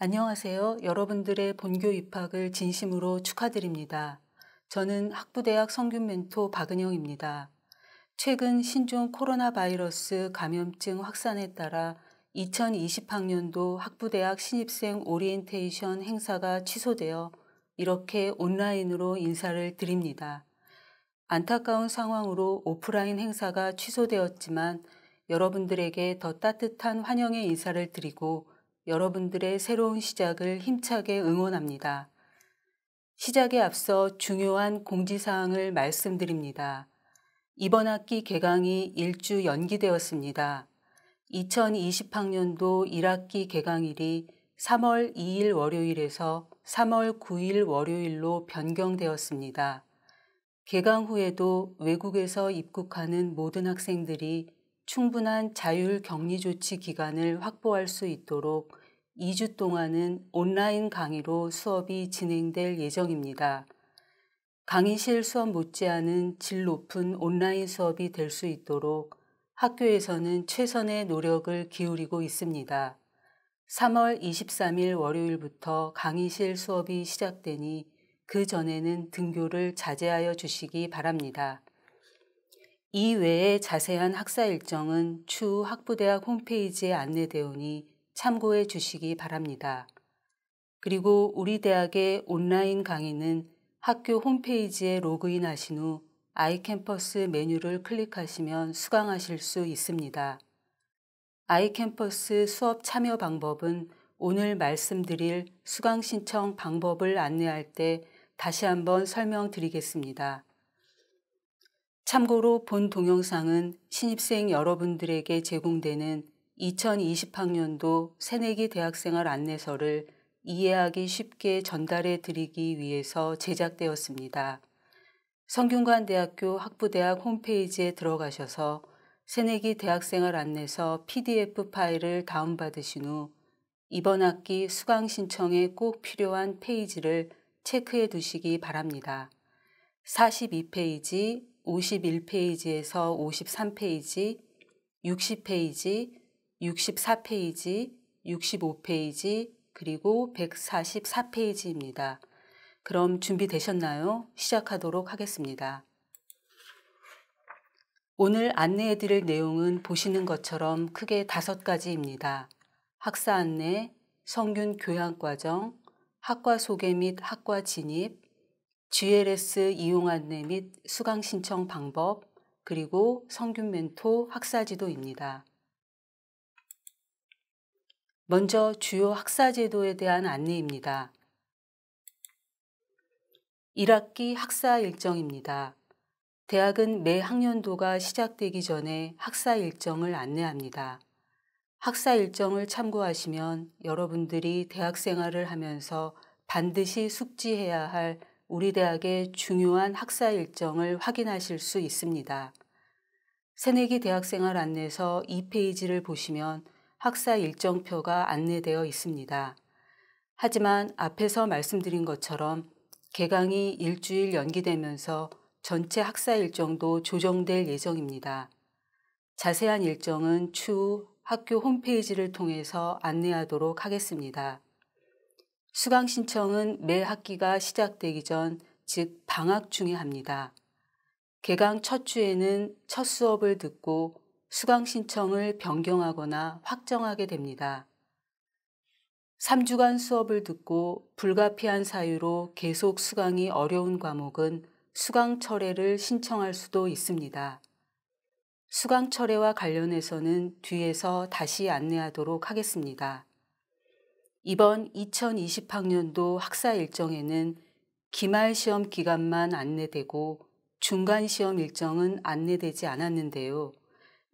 안녕하세요. 여러분들의 본교 입학을 진심으로 축하드립니다. 저는 학부대학 성균 멘토 박은영입니다. 최근 신종 코로나 바이러스 감염증 확산에 따라 2020학년도 학부대학 신입생 오리엔테이션 행사가 취소되어 이렇게 온라인으로 인사를 드립니다. 안타까운 상황으로 오프라인 행사가 취소되었지만 여러분들에게 더 따뜻한 환영의 인사를 드리고 여러분들의 새로운 시작을 힘차게 응원합니다. 시작에 앞서 중요한 공지사항을 말씀드립니다. 이번 학기 개강이 일주 연기되었습니다. 2020학년도 1학기 개강일이 3월 2일 월요일에서 3월 9일 월요일로 변경되었습니다. 개강 후에도 외국에서 입국하는 모든 학생들이 충분한 자율 격리 조치 기간을 확보할 수 있도록 2주 동안은 온라인 강의로 수업이 진행될 예정입니다. 강의실 수업 못지않은 질 높은 온라인 수업이 될 수 있도록 학교에서는 최선의 노력을 기울이고 있습니다. 3월 23일 월요일부터 강의실 수업이 시작되니 그 전에는 등교를 자제하여 주시기 바랍니다. 이외에 자세한 학사 일정은 추후 학부대학 홈페이지에 안내되오니 참고해 주시기 바랍니다. 그리고 우리 대학의 온라인 강의는 학교 홈페이지에 로그인하신 후 아이캠퍼스 메뉴를 클릭하시면 수강하실 수 있습니다. 아이캠퍼스 수업 참여 방법은 오늘 말씀드릴 수강 신청 방법을 안내할 때 다시 한번 설명드리겠습니다. 참고로 본 동영상은 신입생 여러분들에게 제공되는 2020학년도 새내기 대학생활 안내서를 이해하기 쉽게 전달해 드리기 위해서 제작되었습니다. 성균관대학교 학부대학 홈페이지에 들어가셔서 새내기 대학생활 안내서 PDF 파일을 다운받으신 후 이번 학기 수강 신청에 꼭 필요한 페이지를 체크해 두시기 바랍니다. 42페이지, 51페이지에서 53페이지, 60페이지, 64페이지, 65페이지, 그리고 144페이지입니다. 그럼 준비되셨나요? 시작하도록 하겠습니다. 오늘 안내해 드릴 내용은 보시는 것처럼 크게 다섯 가지입니다. 학사 안내, 성균 교양 과정, 학과 소개 및 학과 진입, GLS 이용 안내 및 수강 신청 방법, 그리고 성균 멘토 학사 지도입니다. 먼저 주요 학사제도에 대한 안내입니다. 1학기 학사 일정입니다. 대학은 매 학년도가 시작되기 전에 학사 일정을 안내합니다. 학사 일정을 참고하시면 여러분들이 대학 생활을 하면서 반드시 숙지해야 할 우리 대학의 중요한 학사 일정을 확인하실 수 있습니다. 새내기 대학생활 안내서 2페이지를 보시면 학사 일정표가 안내되어 있습니다. 하지만 앞에서 말씀드린 것처럼 개강이 일주일 연기되면서 전체 학사 일정도 조정될 예정입니다. 자세한 일정은 추후 학교 홈페이지를 통해서 안내하도록 하겠습니다. 수강 신청은 매 학기가 시작되기 전, 즉 방학 중에 합니다. 개강 첫 주에는 첫 수업을 듣고 수강 신청을 변경하거나 확정하게 됩니다. 3주간 수업을 듣고 불가피한 사유로 계속 수강이 어려운 과목은 수강 철회를 신청할 수도 있습니다. 수강 철회와 관련해서는 뒤에서 다시 안내하도록 하겠습니다. 이번 2020학년도 학사 일정에는 기말 시험 기간만 안내되고 중간 시험 일정은 안내되지 않았는데요.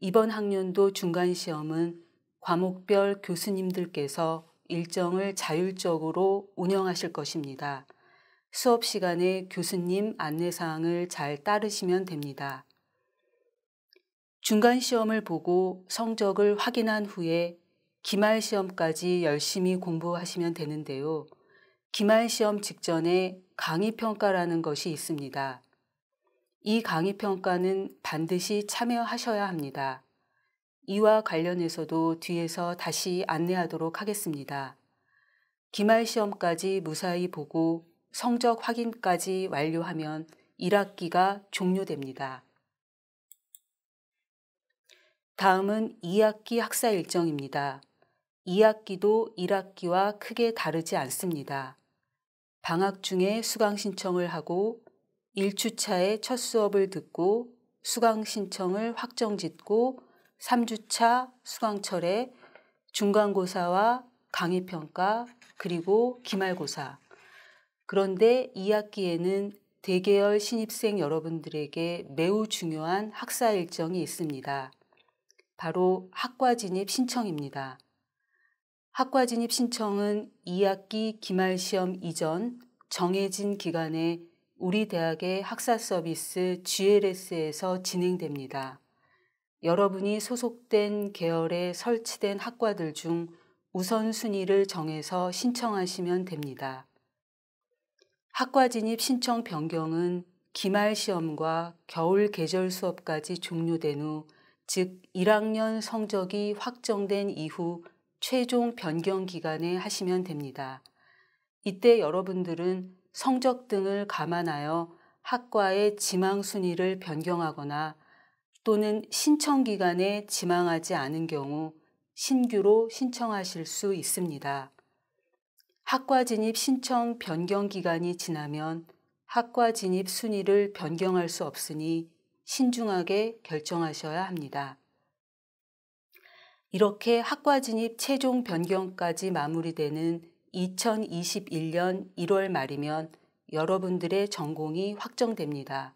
이번 학년도 중간시험은 과목별 교수님들께서 일정을 자율적으로 운영하실 것입니다. 수업 시간에 교수님 안내사항을 잘 따르시면 됩니다. 중간 시험을 보고 성적을 확인한 후에 기말 시험까지 열심히 공부하시면 되는데요. 기말 시험 직전에 강의 평가라는 것이 있습니다. 이 강의 평가는 반드시 참여하셔야 합니다. 이와 관련해서도 뒤에서 다시 안내하도록 하겠습니다. 기말 시험까지 무사히 보고 성적 확인까지 완료하면 1학기가 종료됩니다. 다음은 2학기 학사 일정입니다. 2학기도 1학기와 크게 다르지 않습니다. 방학 중에 수강 신청을 하고 1주차에첫 수업을 듣고 수강 신청을 확정 짓고 3주차 수강철에 중간고사와 강의평가 그리고 기말고사 그런데 2학기에는 대계열 신입생 여러분들에게 매우 중요한 학사 일정이 있습니다. 바로 학과 진입 신청입니다. 학과 진입 신청은 2학기 기말 시험 이전 정해진 기간에 우리 대학의 학사 서비스 GLS에서 진행됩니다. 여러분이 소속된 계열에 설치된 학과들 중 우선순위를 정해서 신청하시면 됩니다. 학과 진입 신청 변경은 기말 시험과 겨울 계절 수업까지 종료된 후, 즉 1학년 성적이 확정된 이후 최종 변경 기간에 하시면 됩니다. 이때 여러분들은 성적 등을 감안하여 학과의 지망 순위를 변경하거나 또는 신청 기간에 지망하지 않은 경우 신규로 신청하실 수 있습니다. 학과 진입 신청 변경 기간이 지나면 학과 진입 순위를 변경할 수 없으니 신중하게 결정하셔야 합니다. 이렇게 학과 진입 최종 변경까지 마무리되는 2021년 1월 말이면 여러분들의 전공이 확정됩니다.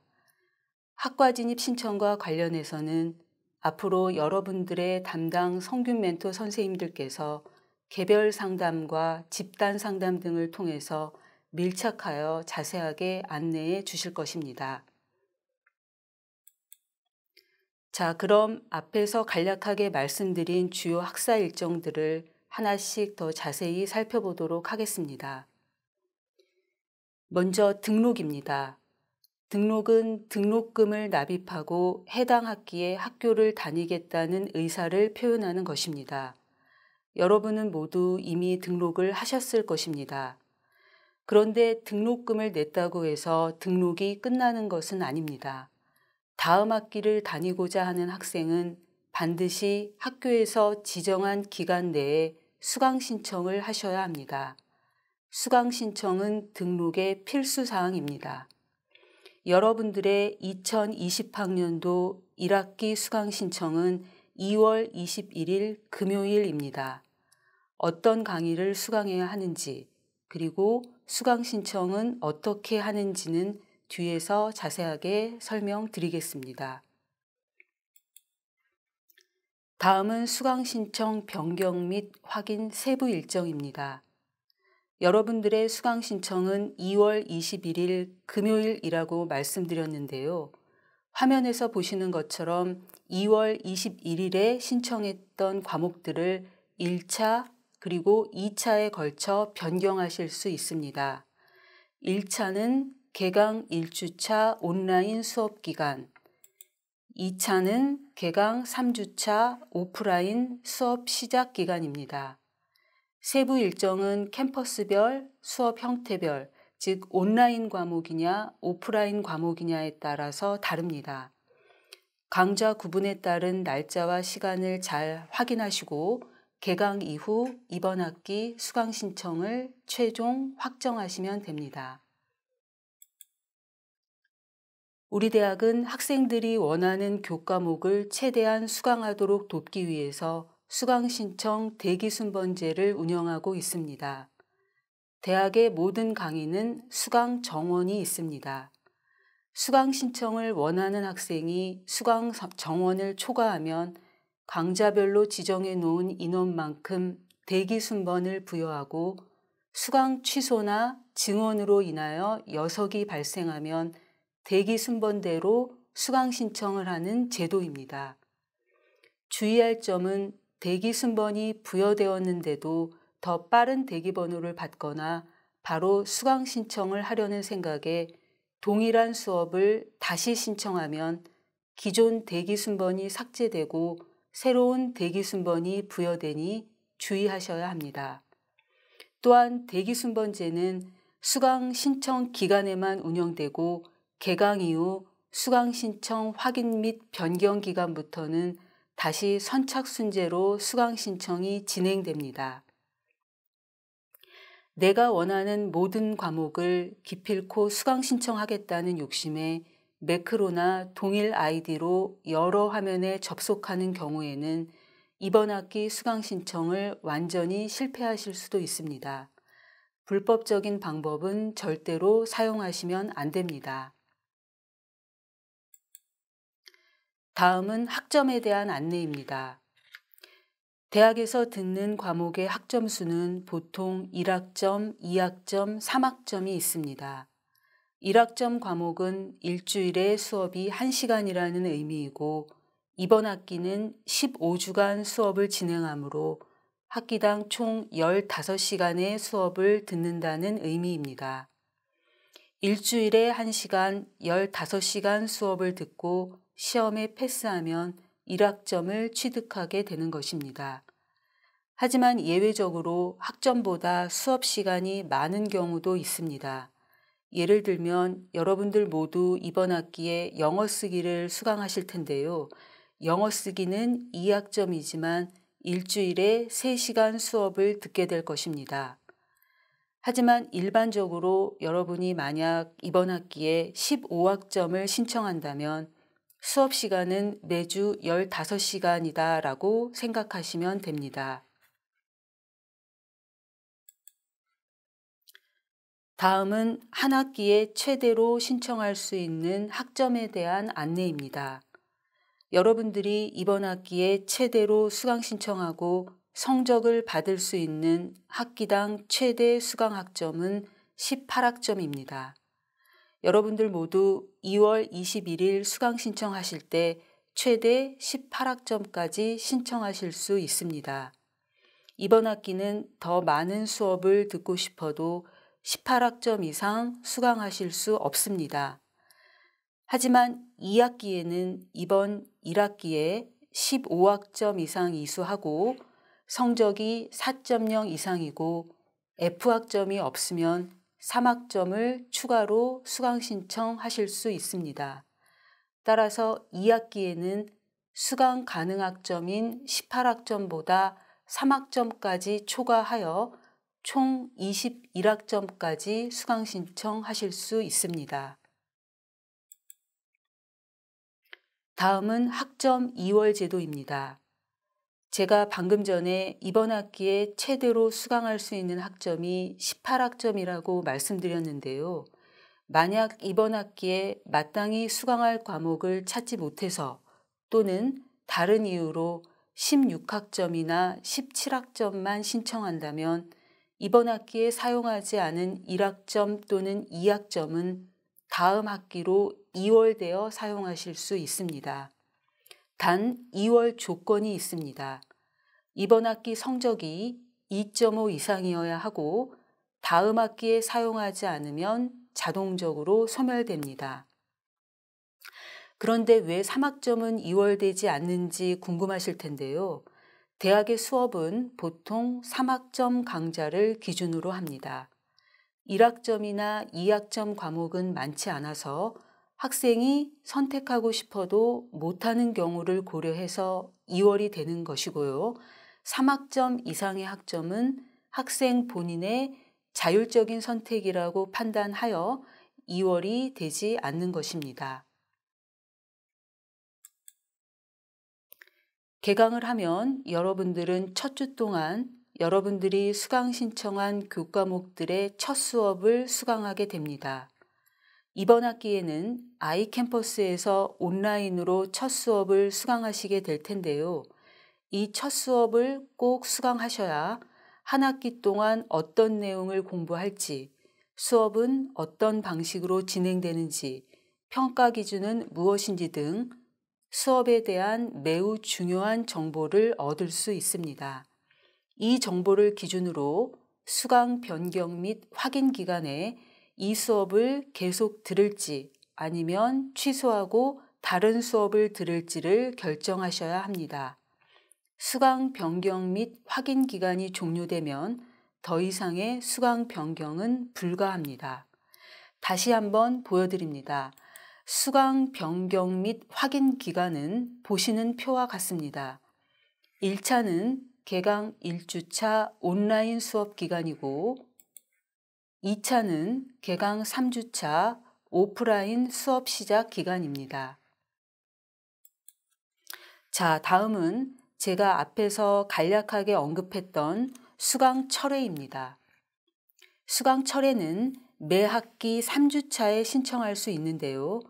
학과 진입 신청과 관련해서는 앞으로 여러분들의 담당 성균 멘토 선생님들께서 개별 상담과 집단 상담 등을 통해서 밀착하여 자세하게 안내해 주실 것입니다. 자, 그럼 앞에서 간략하게 말씀드린 주요 학사 일정들을 하나씩 더 자세히 살펴보도록 하겠습니다. 먼저 등록입니다. 등록은 등록금을 납입하고 해당 학기에 학교를 다니겠다는 의사를 표현하는 것입니다. 여러분은 모두 이미 등록을 하셨을 것입니다. 그런데 등록금을 냈다고 해서 등록이 끝나는 것은 아닙니다. 다음 학기를 다니고자 하는 학생은 반드시 학교에서 지정한 기간 내에 수강 신청을 하셔야 합니다. 수강 신청은 등록의 필수 사항입니다. 여러분들의 2020학년도 1학기 수강 신청은 2월 21일 금요일입니다. 어떤 강의를 수강해야 하는지, 그리고 수강 신청은 어떻게 하는지는 뒤에서 자세하게 설명드리겠습니다. 다음은 수강 신청 변경 및 확인 세부 일정입니다. 여러분들의 수강 신청은 2월 21일 금요일이라고 말씀드렸는데요. 화면에서 보시는 것처럼 2월 21일에 신청했던 과목들을 1차 그리고 2차에 걸쳐 변경하실 수 있습니다. 1차는 개강 1주차 온라인 수업 기간, 2차는 개강 3주차 오프라인 수업 시작 기간입니다. 세부 일정은 캠퍼스별, 수업 형태별, 즉 온라인 과목이냐 오프라인 과목이냐에 따라서 다릅니다. 강좌 구분에 따른 날짜와 시간을 잘 확인하시고 개강 이후 이번 학기 수강 신청을 최종 확정하시면 됩니다. 우리 대학은 학생들이 원하는 교과목을 최대한 수강하도록 돕기 위해서 수강신청 대기순번제를 운영하고 있습니다. 대학의 모든 강의는 수강 정원이 있습니다. 수강 신청을 원하는 학생이 수강 정원을 초과하면 강좌별로 지정해 놓은 인원만큼 대기 순번을 부여하고 수강 취소나 증원으로 인하여 여석이 발생하면 대기 순번대로 수강 신청을 하는 제도입니다. 주의할 점은 대기 순번이 부여되었는데도 더 빠른 대기 번호를 받거나 바로 수강 신청을 하려는 생각에 동일한 수업을 다시 신청하면 기존 대기 순번이 삭제되고 새로운 대기 순번이 부여되니 주의하셔야 합니다. 또한 대기 순번제는 수강 신청 기간에만 운영되고 개강 이후 수강 신청 확인 및 변경 기간부터는 다시 선착순제로 수강 신청이 진행됩니다. 내가 원하는 모든 과목을 기필코 수강 신청하겠다는 욕심에 매크로나 동일 아이디로 여러 화면에 접속하는 경우에는 이번 학기 수강 신청을 완전히 실패하실 수도 있습니다. 불법적인 방법은 절대로 사용하시면 안 됩니다. 다음은 학점에 대한 안내입니다. 대학에서 듣는 과목의 학점 수는 보통 1학점, 2학점, 3학점이 있습니다. 1학점 과목은 일주일에 수업이 1시간이라는 의미이고 이번 학기는 15주간 수업을 진행하므로 학기당 총 15시간의 수업을 듣는다는 의미입니다. 일주일에 1시간, 15시간 수업을 듣고 시험에 패스하면 1학점을 취득하게 되는 것입니다. 하지만 예외적으로 학점보다 수업 시간이 많은 경우도 있습니다. 예를 들면 여러분들 모두 이번 학기에 영어 쓰기를 수강하실 텐데요. 영어 쓰기는 2학점이지만 일주일에 3시간 수업을 듣게 될 것입니다. 하지만 일반적으로 여러분이 만약 이번 학기에 15학점을 신청한다면 수업 시간은 매주 15시간이다 라고 생각하시면 됩니다. 다음은 한 학기에 최대로 신청할 수 있는 학점에 대한 안내입니다. 여러분들이 이번 학기에 최대로 수강 신청하고 성적을 받을 수 있는 학기당 최대 수강 학점은 18학점입니다. 여러분들 모두 2월 21일 수강 신청하실 때 최대 18학점까지 신청하실 수 있습니다. 이번 학기는 더 많은 수업을 듣고 싶어도 18학점 이상 수강하실 수 없습니다. 하지만 2학기에는 이번 1학기에 15학점 이상 이수하고 성적이 4.0 이상이고 F학점이 없으면 3학점을 추가로 수강 신청하실 수 있습니다. 따라서 2학기에는 수강 가능 학점인 18학점보다 3학점까지 초과하여 총 21학점까지 수강 신청하실 수 있습니다. 다음은 학점 2월 제도입니다. 제가 방금 전에 이번 학기에 최대로 수강할 수 있는 학점이 18학점이라고 말씀드렸는데요. 만약 이번 학기에 마땅히 수강할 과목을 찾지 못해서 또는 다른 이유로 16학점이나 17학점만 신청한다면 이번 학기에 사용하지 않은 1학점 또는 2학점은 다음 학기로 2월되어 사용하실 수 있습니다. 단 2월 조건이 있습니다. 이번 학기 성적이 2.5 이상이어야 하고 다음 학기에 사용하지 않으면 자동적으로 소멸됩니다. 그런데 왜 3학점은 이월되지 않는지 궁금하실 텐데요. 대학의 수업은 보통 3학점 강좌를 기준으로 합니다. 1학점이나 2학점 과목은 많지 않아서 학생이 선택하고 싶어도 못하는 경우를 고려해서 2월이 되는 것이고요. 3학점 이상의 학점은 학생 본인의 자율적인 선택이라고 판단하여 2월이 되지 않는 것입니다. 개강을 하면 여러분들은 첫 주 동안 여러분들이 수강 신청한 교과목들의 첫 수업을 수강하게 됩니다. 이번 학기에는 아이캠퍼스에서 온라인으로 첫 수업을 수강하시게 될 텐데요. 이첫 수업을 꼭 수강하셔야 한 학기 동안 어떤 내용을 공부할지, 수업은 어떤 방식으로 진행되는지, 평가 기준은 무엇인지 등 수업에 대한 매우 중요한 정보를 얻을 수 있습니다. 이 정보를 기준으로 수강 변경 및 확인 기간에 이 수업을 계속 들을지 아니면 취소하고 다른 수업을 들을지를 결정하셔야 합니다. 수강 변경 및 확인 기간이 종료되면 더 이상의 수강 변경은 불가합니다. 다시 한번 보여드립니다. 수강 변경 및 확인 기간은 보시는 표와 같습니다. 1차는 개강 1주차 온라인 수업 기간이고 2차는 개강 3주차 오프라인 수업 시작 기간입니다. 자, 다음은 제가 앞에서 간략하게 언급했던 수강 철회입니다. 수강 철회는 매 학기 3주차에 신청할 수 있는데요.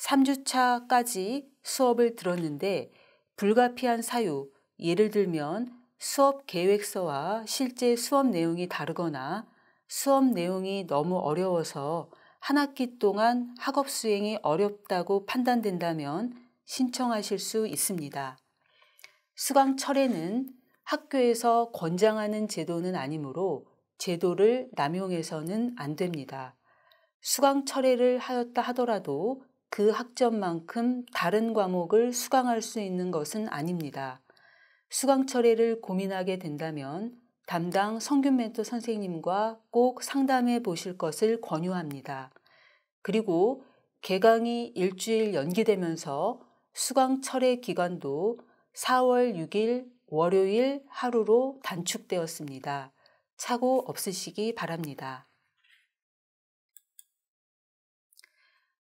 3주차까지 수업을 들었는데 불가피한 사유, 예를 들면 수업 계획서와 실제 수업 내용이 다르거나 수업 내용이 너무 어려워서 한 학기 동안 학업 수행이 어렵다고 판단된다면 신청하실 수 있습니다. 수강철회는 학교에서 권장하는 제도는 아니므로 제도를 남용해서는 안 됩니다. 수강 철회를 하였다 하더라도 그 학점만큼 다른 과목을 수강할 수 있는 것은 아닙니다. 수강 철회를 고민하게 된다면 담당 성균 멘토 선생님과 꼭 상담해 보실 것을 권유합니다. 그리고 개강이 일주일 연기되면서 수강 철회 기간도 4월 6일 월요일 하루로 단축되었습니다. 사고 없으시기 바랍니다.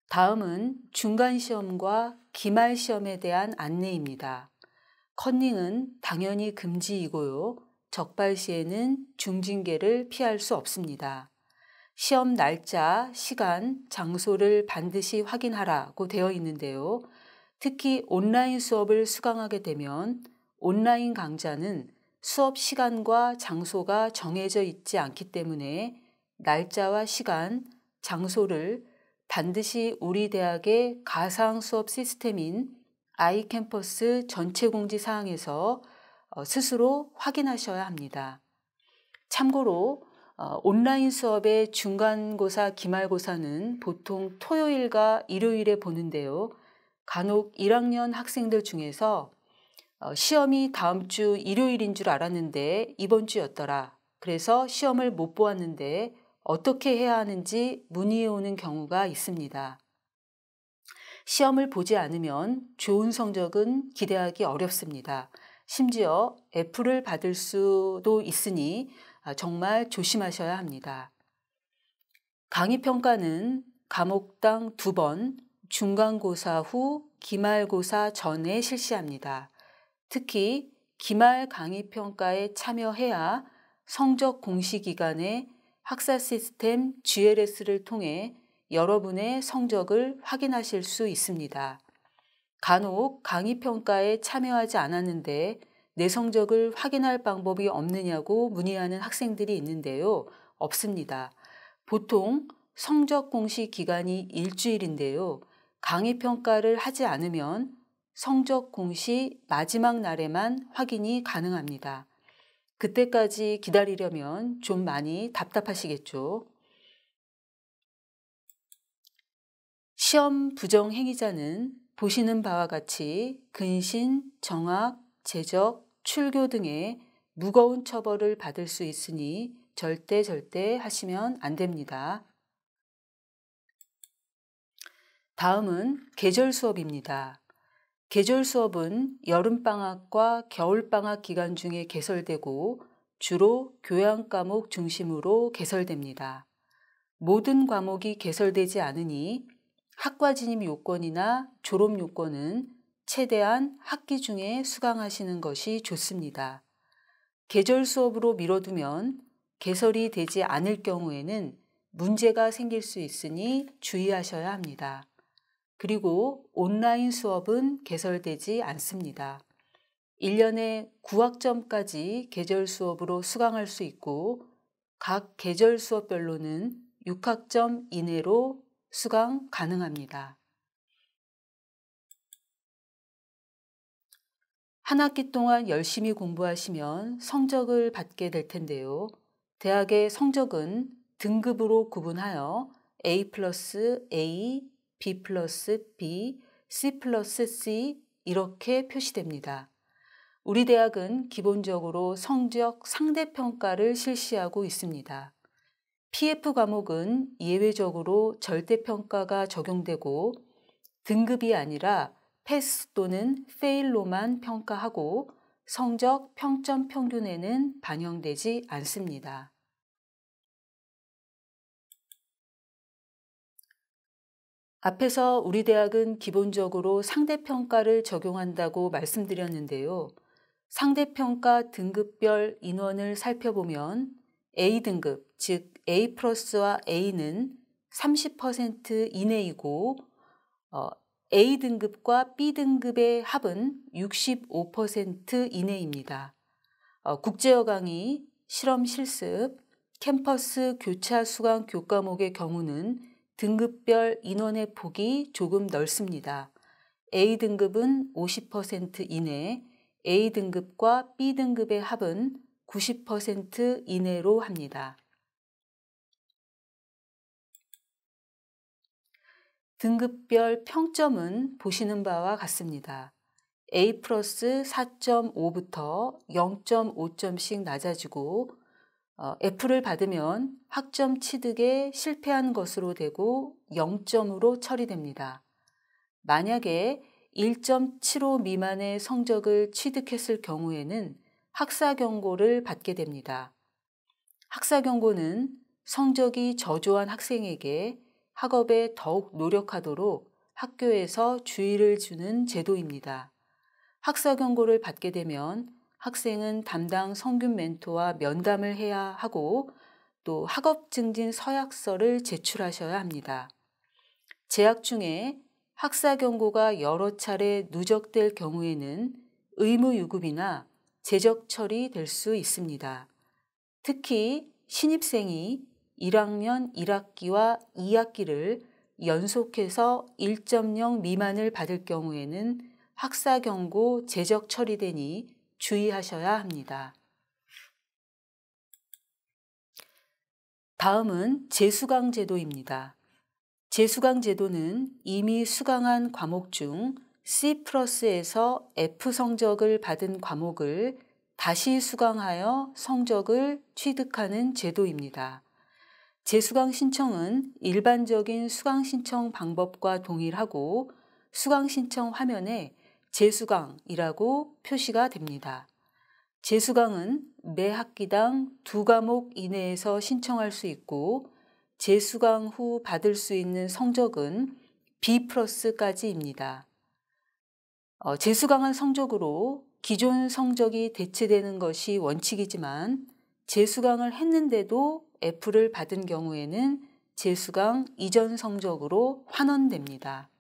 다음은 중간시험과 기말시험에 대한 안내입니다. 컨닝은 당연히 금지이고요. 적발 시에는 중징계를 피할 수 없습니다. 시험 날짜, 시간, 장소를 반드시 확인하라고 되어 있는데요. 특히 온라인 수업을 수강하게 되면 온라인 강좌는 수업 시간과 장소가 정해져 있지 않기 때문에 날짜와 시간, 장소를 반드시 우리 대학의 가상 수업 시스템인 아이캠퍼스 전체 공지 사항에서 어, 스스로 확인하셔야 합니다. 참고로 어, 온라인 수업의 중간고사, 기말고사는 보통 토요일과 일요일에 보는데요. 간혹 1학년 학생들 중에서 어, 시험이 다음 주 일요일인 줄 알았는데 이번 주였더라. 그래서 시험을 못 보았는데 어떻게 해야 하는지 문의해 오는 경우가 있습니다. 시험을 보지 않으면 좋은 성적은 기대하기 어렵습니다. 심지어 F를 받을 수도 있으니 아, 정말 조심하셔야 합니다. 강의 평가는 감옥당두 번, 중간고사 후 기말고사 전에 실시합니다. 특히 기말 강의 평가에 참여해야 성적 공시 기간에 학사 시스템 GLS를 통해 여러분의 성적을 확인하실 수 있습니다. 간혹 강의 평가에 참여하지 않았는데 내 성적을 확인할 방법이 없느냐고 문의하는 학생들이 있는데요. 없습니다. 보통 성적 공시 기간이 일주일인데요. 강의 평가를 하지 않으면 성적 공시 마지막 날에만 확인이 가능합니다. 그때까지 기다리려면 좀 많이 답답하시겠죠. 시험 부정 행위자는 보시는 바와 같이 근신, 정학, 제적, 출교 등의 무거운 처벌을 받을 수 있으니 절대 절대 하시면 안 됩니다. 다음은 계절 수업입니다. 계절 수업은 여름방학과 겨울방학 기간 중에 개설되고 주로 교양 과목 중심으로 개설됩니다. 모든 과목이 개설되지 않으니 학과 진입 요건이나 졸업 요건은 최대한 학기 중에 수강하시는 것이 좋습니다. 계절 수업으로 미뤄두면 개설이 되지 않을 경우에는 문제가 생길 수 있으니 주의하셔야 합니다. 그리고 온라인 수업은 개설되지 않습니다. 1년에 9학점까지 계절 수업으로 수강할 수 있고 각 계절 수업별로는 6학점 이내로 수강 가능합니다. 한 학기 동안 열심히 공부하시면 성적을 받게 될 텐데요. 대학의 성적은 등급으로 구분하여 A A, B 플러스 B, C 플러스 C 이렇게 표시됩니다. 우리 대학은 기본적으로 성적 상대평가를 실시하고 있습니다. PF 과목은 예외적으로 절대평가가 적용되고 등급이 아니라 패스 또는 페일로만 평가하고 성적 평점 평균에는 반영되지 않습니다. 앞에서 우리 대학은 기본적으로 상대평가를 적용한다고 말씀드렸는데요. 상대평가 등급별 인원을 살펴보면 A등급, 즉 A 플러스와 A는 30% 이내이고 어, A등급과 B등급의 합은 65% 이내입니다. 어, 국제어 강의, 실험 실습, 캠퍼스 교차 수강 교과목의 경우는 등급별 인원의 폭이 조금 넓습니다. A등급은 50% 이내, A등급과 B등급의 합은 90% 이내로 합니다. 등급별 평점은 보시는 바와 같습니다. A 플러스 4.5부터 0.5점씩 낮아지고 어, F를 받으면 학점 취득에 실패한 것으로 되고 0점으로 처리됩니다. 만약에 1.75 미만의 성적을 취득했을 경우에는 학사 경고를 받게 됩니다. 학사 경고는 성적이 저조한 학생에게 학업에 더욱 노력하도록 학교에서 주의를 주는 제도입니다. 학사 경고를 받게 되면 학생은 담당 성균 멘토와 면담을 해야 하고 또 학업 증진 서약서를 제출하셔야 합니다. 재학 중에 학사 경고가 여러 차례 누적될 경우에는 의무 유급이나 제적 처리될 수 있습니다. 특히 신입생이 1학년 1학기와 2학기를 연속해서 1.0 미만을 받을 경우에는 학사 경고 제적 처리되니 주의하셔야 합니다. 다음은 재수강 제도입니다. 재수강 제도는 이미 수강한 과목 중 C 플러스에서 F 성적을 받은 과목을 다시 수강하여 성적을 취득하는 제도입니다. 재수강 신청은 일반적인 수강 신청 방법과 동일하고 수강 신청 화면에 재수강이라고 표시가 됩니다. 재수강은 매 학기당 두 과목 이내에서 신청할 수 있고 재수강 후 받을 수 있는 성적은 B 플러스까지입니다. 어, 재수강한 성적으로 기존 성적이 대체되는 것이 원칙이지만 재수강을 했는데도 F를 받은 경우에는 재수강 이전 성적으로 환원됩니다.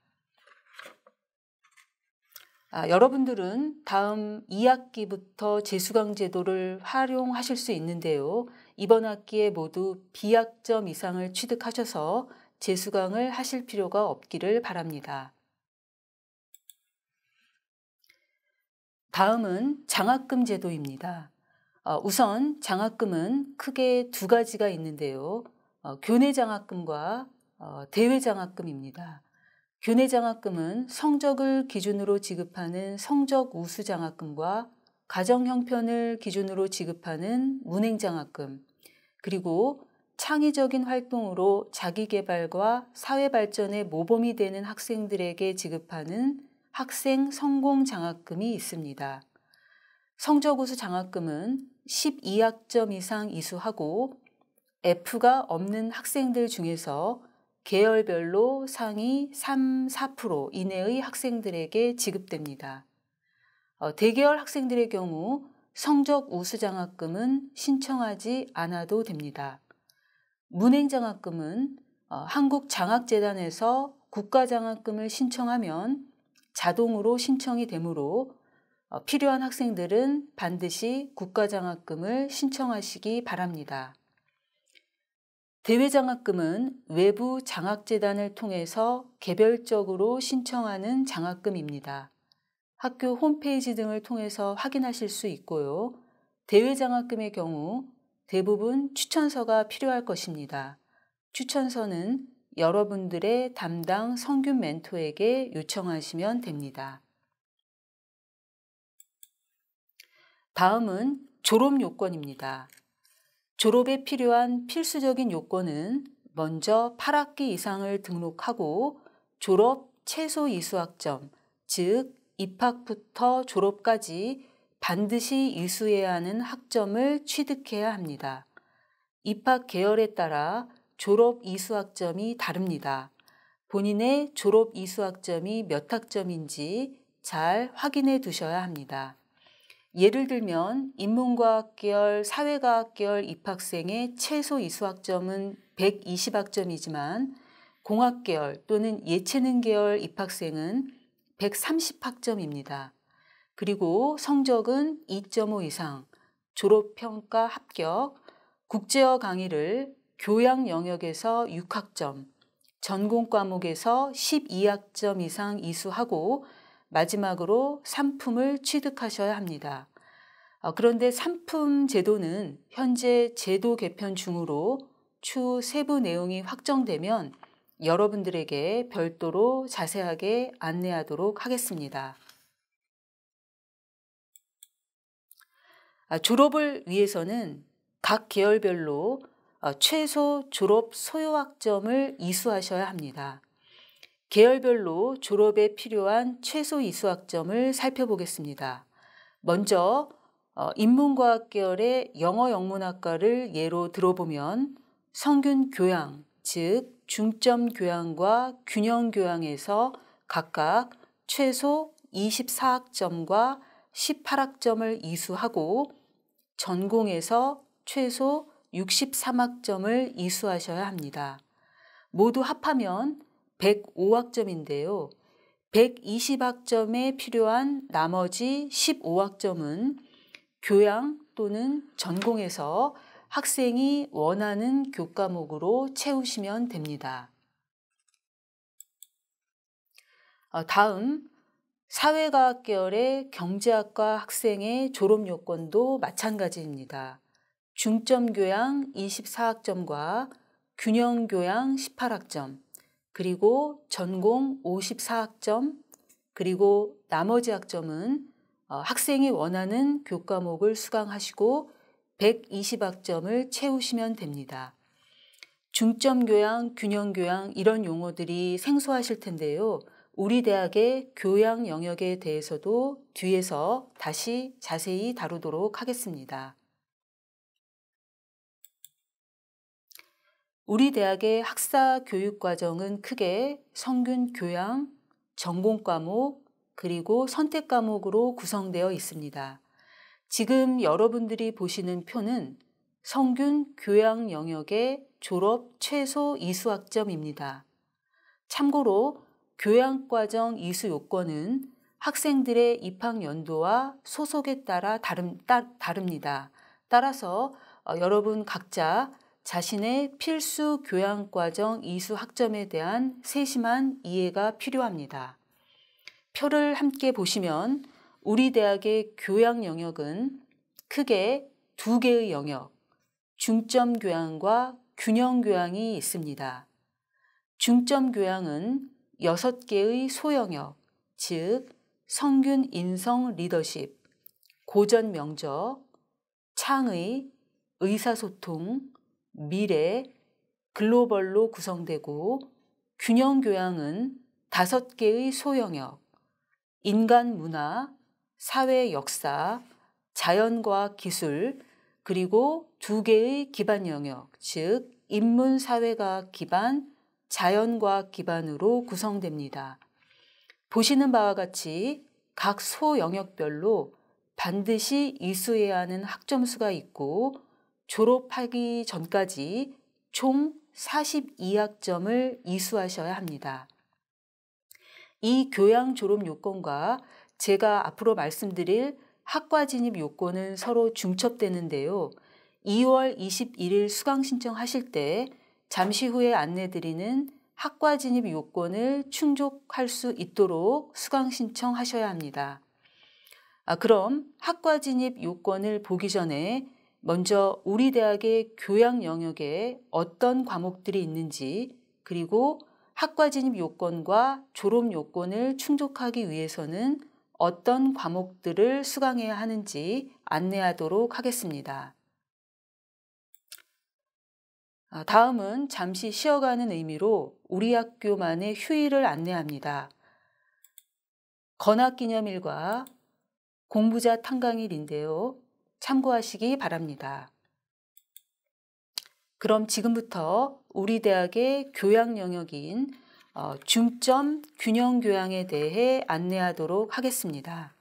아, 여러분들은 다음 2학기부터 재수강 제도를 활용하실 수 있는데요. 이번 학기에 모두 비약점 이상을 취득하셔서 재수강을 하실 필요가 없기를 바랍니다. 다음은 장학금 제도입니다. 어, 우선 장학금은 크게 두 가지가 있는데요. 어, 교내 장학금과 어, 대외 장학금입니다. 교내 장학금은 성적을 기준으로 지급하는 성적 우수 장학금과 가정 형편을 기준으로 지급하는 문행 장학금, 그리고 창의적인 활동으로 자기 개발과 사회 발전에 모범이 되는 학생들에게 지급하는 학생 성공 장학금이 있습니다. 성적 우수 장학금은 12학점 이상 이수하고 F가 없는 학생들 중에서 계열별로 상위 3, 4% 이내의 학생들에게 지급됩니다. 어, 대계열 학생들의 경우 성적 우수장학금은 신청하지 않아도 됩니다. 문행장학금은 어, 한국장학재단에서 국가장학금을 신청하면 자동으로 신청이 되므로 어, 필요한 학생들은 반드시 국가장학금을 신청하시기 바랍니다. 대외장학금은 외부 장학재단을 통해서 개별적으로 신청하는 장학금입니다. 학교 홈페이지 등을 통해서 확인하실 수 있고요. 대외장학금의 경우 대부분 추천서가 필요할 것입니다. 추천서는 여러분들의 담당 성균 멘토에게 요청하시면 됩니다. 다음은 졸업 요건입니다. 졸업에 필요한 필수적인 요건은 먼저 8학기 이상을 등록하고 졸업 최소 이수학점, 즉 입학부터 졸업까지 반드시 이수해야 하는 학점을 취득해야 합니다. 입학 계열에 따라 졸업 이수학점이 다릅니다. 본인의 졸업 이수학점이 몇 학점인지 잘 확인해 두셔야 합니다. 예를 들면 인문과학 계열, 사회과학 계열 입학생의 최소 이수학점은 120학점이지만 공학 계열 또는 예체능 계열 입학생은 130학점입니다. 그리고 성적은 2.5 이상, 졸업평가 합격, 국제어 강의를 교양 영역에서 6학점, 전공 과목에서 12학점 이상 이수하고 마지막으로 상품을 취득하셔야 합니다. 어, 그런데 상품 제도는 현재 제도 개편 중으로 추후 세부 내용이 확정되면 여러분들에게 별도로 자세하게 안내하도록 하겠습니다. 아, 졸업을 위해서는 각 계열별로 어, 최소 졸업 소요학점을 이수하셔야 합니다. 계열별로 졸업에 필요한 최소 이수학점을 살펴보겠습니다. 먼저 어, 인문과학 계열의 영어 영문학과를 예로 들어보면 성균 교양, 즉 중점 교양과 균형 교양에서 각각 최소 24학점과 18학점을 이수하고 전공에서 최소 63학점을 이수하셔야 합니다. 모두 합하면 105학점인데요. 120학점에 필요한 나머지 15학점은 교양 또는 전공에서 학생이 원하는 교과목으로 채우시면 됩니다. 어, 다음 사회과학 계열의 경제학과 학생의 졸업 요건도 마찬가지입니다. 중점 교양 24학점과 균형 교양 18학점, 그리고 전공 54학점, 그리고 나머지 학점은 어, 학생이 원하는 교과목을 수강하시고 120학점을 채우시면 됩니다. 중점교양, 균형교양 이런 용어들이 생소하실 텐데요. 우리 대학의 교양 영역에 대해서도 뒤에서 다시 자세히 다루도록 하겠습니다. 우리 대학의 학사 교육 과정은 크게 성균 교양, 전공 과목, 그리고 선택 과목으로 구성되어 있습니다. 지금 여러분들이 보시는 표는 성균 교양 영역의 졸업 최소 이수학점입니다. 참고로 교양과정 이수 요건은 학생들의 입학 연도와 소속에 따라 다름, 따, 다릅니다. 따라서 어, 여러분 각자 자신의 필수 교양과정 이수 학점에 대한 세심한 이해가 필요합니다. 표를 함께 보시면 우리 대학의 교양 영역은 크게 두 개의 영역, 중점 교양과 균형 교양이 있습니다. 중점 교양은 6개의 소영역, 즉 성균 인성 리더십, 고전 명적, 창의, 의사소통, 미래, 글로벌로 구성되고 균형 교양은 다섯 개의 소영역, 인간 문화, 사회 역사, 자연과 기술, 그리고 두 개의 기반 영역, 즉 인문사회가 기반, 자연과 기반으로 구성됩니다. 보시는 바와 같이 각소 영역별로 반드시 이수해야 하는 학점수가 있고 졸업하기 전까지 총 42학점을 이수하셔야 합니다. 이 교양 졸업 요건과 제가 앞으로 말씀드릴 학과 진입 요건은 서로 중첩되는데요. 2월 21일 수강 신청하실 때 잠시 후에 안내드리는 학과 진입 요건을 충족할 수 있도록 수강 신청하셔야 합니다. 아, 그럼 학과 진입 요건을 보기 전에 먼저 우리 대학의 교양 영역에 어떤 과목들이 있는지 그리고 학과 진입 요건과 졸업 요건을 충족하기 위해서는 어떤 과목들을 수강해야 하는지 안내하도록 하겠습니다. 아, 다음은 잠시 쉬어가는 의미로 우리 학교만의 휴일을 안내합니다. 건학기념일과 공부자 탄강일인데요. 참고하시기 바랍니다. 그럼 지금부터 우리 대학의 교양 영역인 어, 중점 균형 교양에 대해 안내하도록 하겠습니다.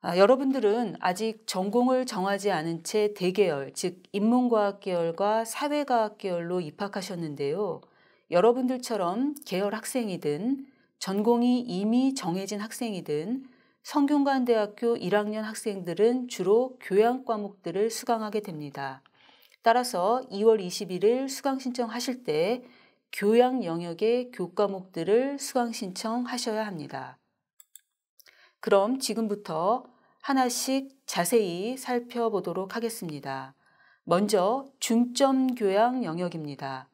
아, 여러분들은 아직 전공을 정하지 않은 채 대계열, 즉 인문과학 계열과 사회과학 계열로 입학하셨는데요. 여러분들처럼 계열 학생이든 전공이 이미 정해진 학생이든 성균관대학교 1학년 학생들은 주로 교양 과목들을 수강하게 됩니다. 따라서 2월 21일 수강 신청하실 때 교양 영역의 교과목들을 수강 신청하셔야 합니다. 그럼 지금부터 하나씩 자세히 살펴보도록 하겠습니다. 먼저 중점 교양 영역입니다.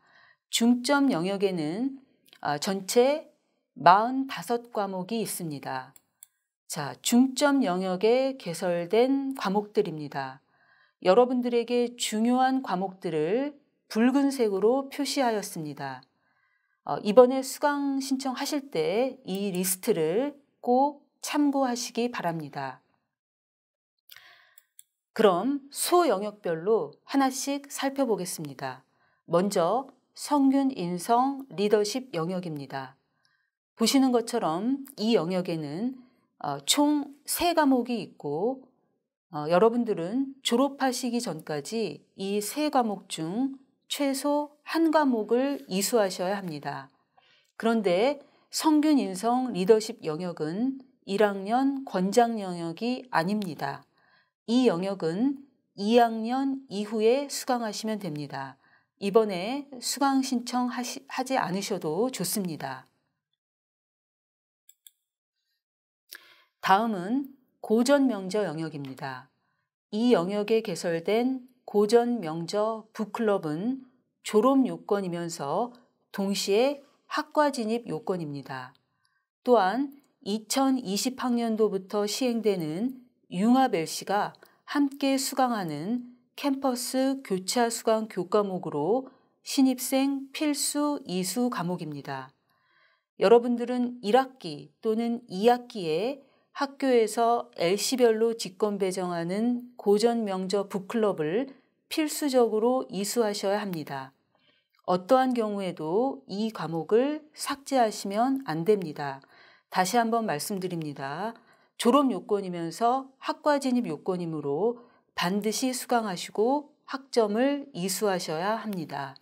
중점 영역에는 아, 전체 45과목이 있습니다. 자, 중점 영역에 개설된 과목들입니다. 여러분들에게 중요한 과목들을 붉은색으로 표시하였습니다. 어, 이번에 수강 신청하실 때 이 리스트를 꼭 참고하시기 바랍니다. 그럼 소 영역별로 하나씩 살펴보겠습니다. 먼저 성균 인성 리더십 영역입니다. 보시는 것처럼 이 영역에는 어, 총세 과목이 있고 어, 여러분들은 졸업하시기 전까지 이 세 과목 중 최소 한 과목을 이수하셔야 합니다. 그런데 성균 인성 리더십 영역은 1학년 권장 영역이 아닙니다. 이 영역은 2학년 이후에 수강하시면 됩니다. 이번에 수강 신청하지 않으셔도 좋습니다. 다음은 고전명저 영역입니다. 이 영역에 개설된 고전명저 북클럽은 졸업 요건이면서 동시에 학과 진입 요건입니다. 또한 2020학년도부터 시행되는 융합엘씨가 함께 수강하는 캠퍼스 교차 수강 교과목으로 신입생 필수 이수 과목입니다. 여러분들은 1학기 또는 2학기에 학교에서 LC별로 직권 배정하는 고전 명저 북클럽을 필수적으로 이수하셔야 합니다. 어떠한 경우에도 이 과목을 삭제하시면 안 됩니다. 다시 한번 말씀드립니다. 졸업 요건이면서 학과 진입 요건이므로 반드시 수강하시고 학점을 이수하셔야 합니다.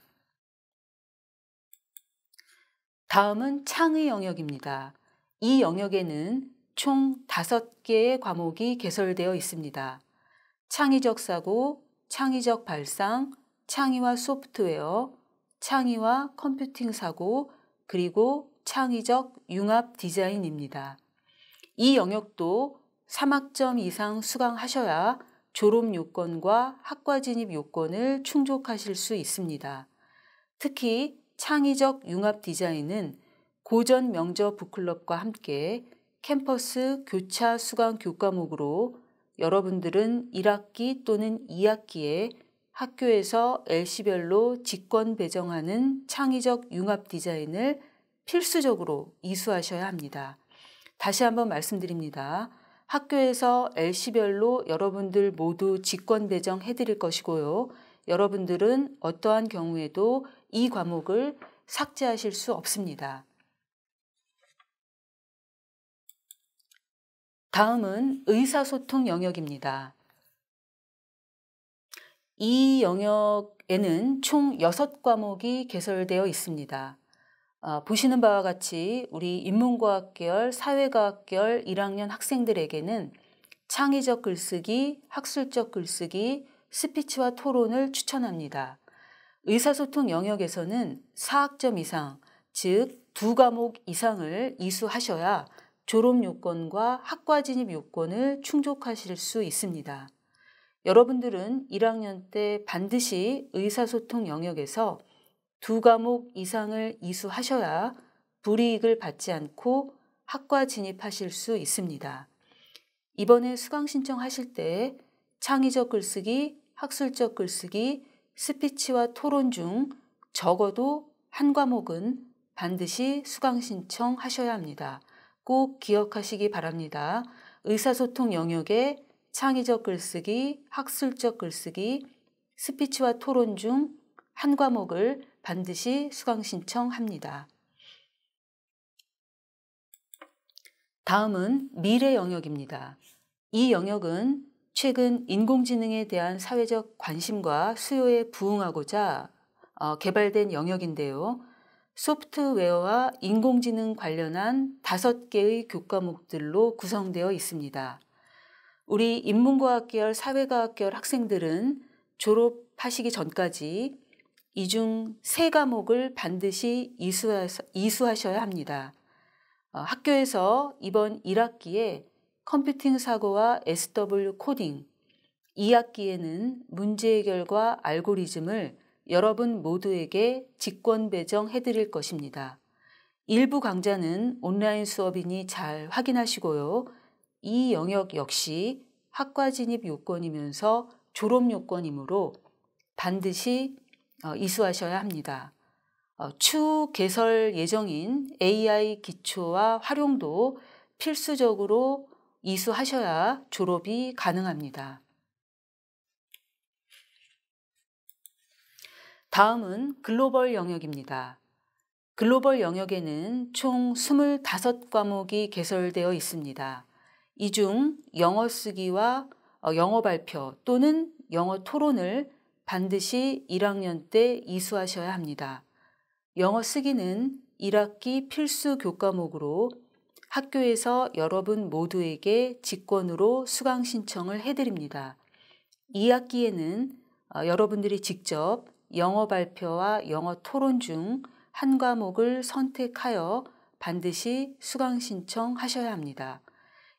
다음은 창의 영역입니다. 이 영역에는 총 5개의 과목이 개설되어 있습니다. 창의적 사고, 창의적 발상, 창의와 소프트웨어, 창의와 컴퓨팅 사고, 그리고 창의적 융합 디자인입니다. 이 영역도 3학점 이상 수강하셔야 졸업 요건과 학과 진입 요건을 충족하실 수 있습니다. 특히 창의적 융합 디자인은 고전 명저 북클럽과 함께 캠퍼스 교차 수강 교과목으로 여러분들은 1학기 또는 2학기에 학교에서 LC별로 직권 배정하는 창의적 융합 디자인을 필수적으로 이수하셔야 합니다. 다시 한번 말씀드립니다. 학교에서 LC별로 여러분들 모두 직권 배정해 드릴 것이고요. 여러분들은 어떠한 경우에도 이 과목을 삭제하실 수 없습니다. 다음은 의사소통 영역입니다. 이 영역에는 총 6과목이 개설되어 있습니다. 아, 보시는 바와 같이 우리 인문과학 계열, 사회과학 계열 1학년 학생들에게는 창의적 글쓰기, 학술적 글쓰기, 스피치와 토론을 추천합니다. 의사소통 영역에서는 4학점 이상, 즉 두 과목 이상을 이수하셔야 졸업 요건과 학과 진입 요건을 충족하실 수 있습니다. 여러분들은 1학년 때 반드시 의사소통 영역에서 두 과목 이상을 이수하셔야 불이익을 받지 않고 학과 진입하실 수 있습니다. 이번에 수강 신청하실 때 창의적 글쓰기, 학술적 글쓰기, 스피치와 토론 중 적어도 한 과목은 반드시 수강 신청하셔야 합니다. 꼭 기억하시기 바랍니다. 의사소통 영역에 창의적 글쓰기, 학술적 글쓰기, 스피치와 토론 중 한 과목을 반드시 수강 신청합니다. 다음은 미래 영역입니다. 이 영역은 최근 인공지능에 대한 사회적 관심과 수요에 부응하고자 어, 개발된 영역인데요. 소프트웨어와 인공지능 관련한 다섯 개의 교과목들로 구성되어 있습니다. 우리 인문과학계열, 사회과학계열 학생들은 졸업하시기 전까지 이 중 세 과목을 반드시 이수하, 셔야 합니다. 어, 학교에서 이번 1학기에 컴퓨팅 사고와 SW 코딩, 2학기에는 문제 해결과 알고리즘을 여러분 모두에게 직권 배정해 드릴 것입니다. 일부 강좌는 온라인 수업이니 잘 확인하시고요. 이 영역 역시 학과 진입 요건이면서 졸업 요건이므로 반드시 어, 이수하셔야 합니다. 어, 추후 개설 예정인 AI 기초와 활용도 필수적으로 이수하셔야 졸업이 가능합니다. 다음은 글로벌 영역입니다. 글로벌 영역에는 총 25과목이 개설되어 있습니다. 이 중 영어 쓰기와 어, 영어 발표 또는 영어 토론을 반드시 1학년 때 이수하셔야 합니다. 영어 쓰기는 1학기 필수 교과목으로 학교에서 여러분 모두에게 직권으로 수강 신청을 해드립니다. 2학기에는 어, 여러분들이 직접 영어 발표와 영어 토론 중 한 과목을 선택하여 반드시 수강 신청하셔야 합니다.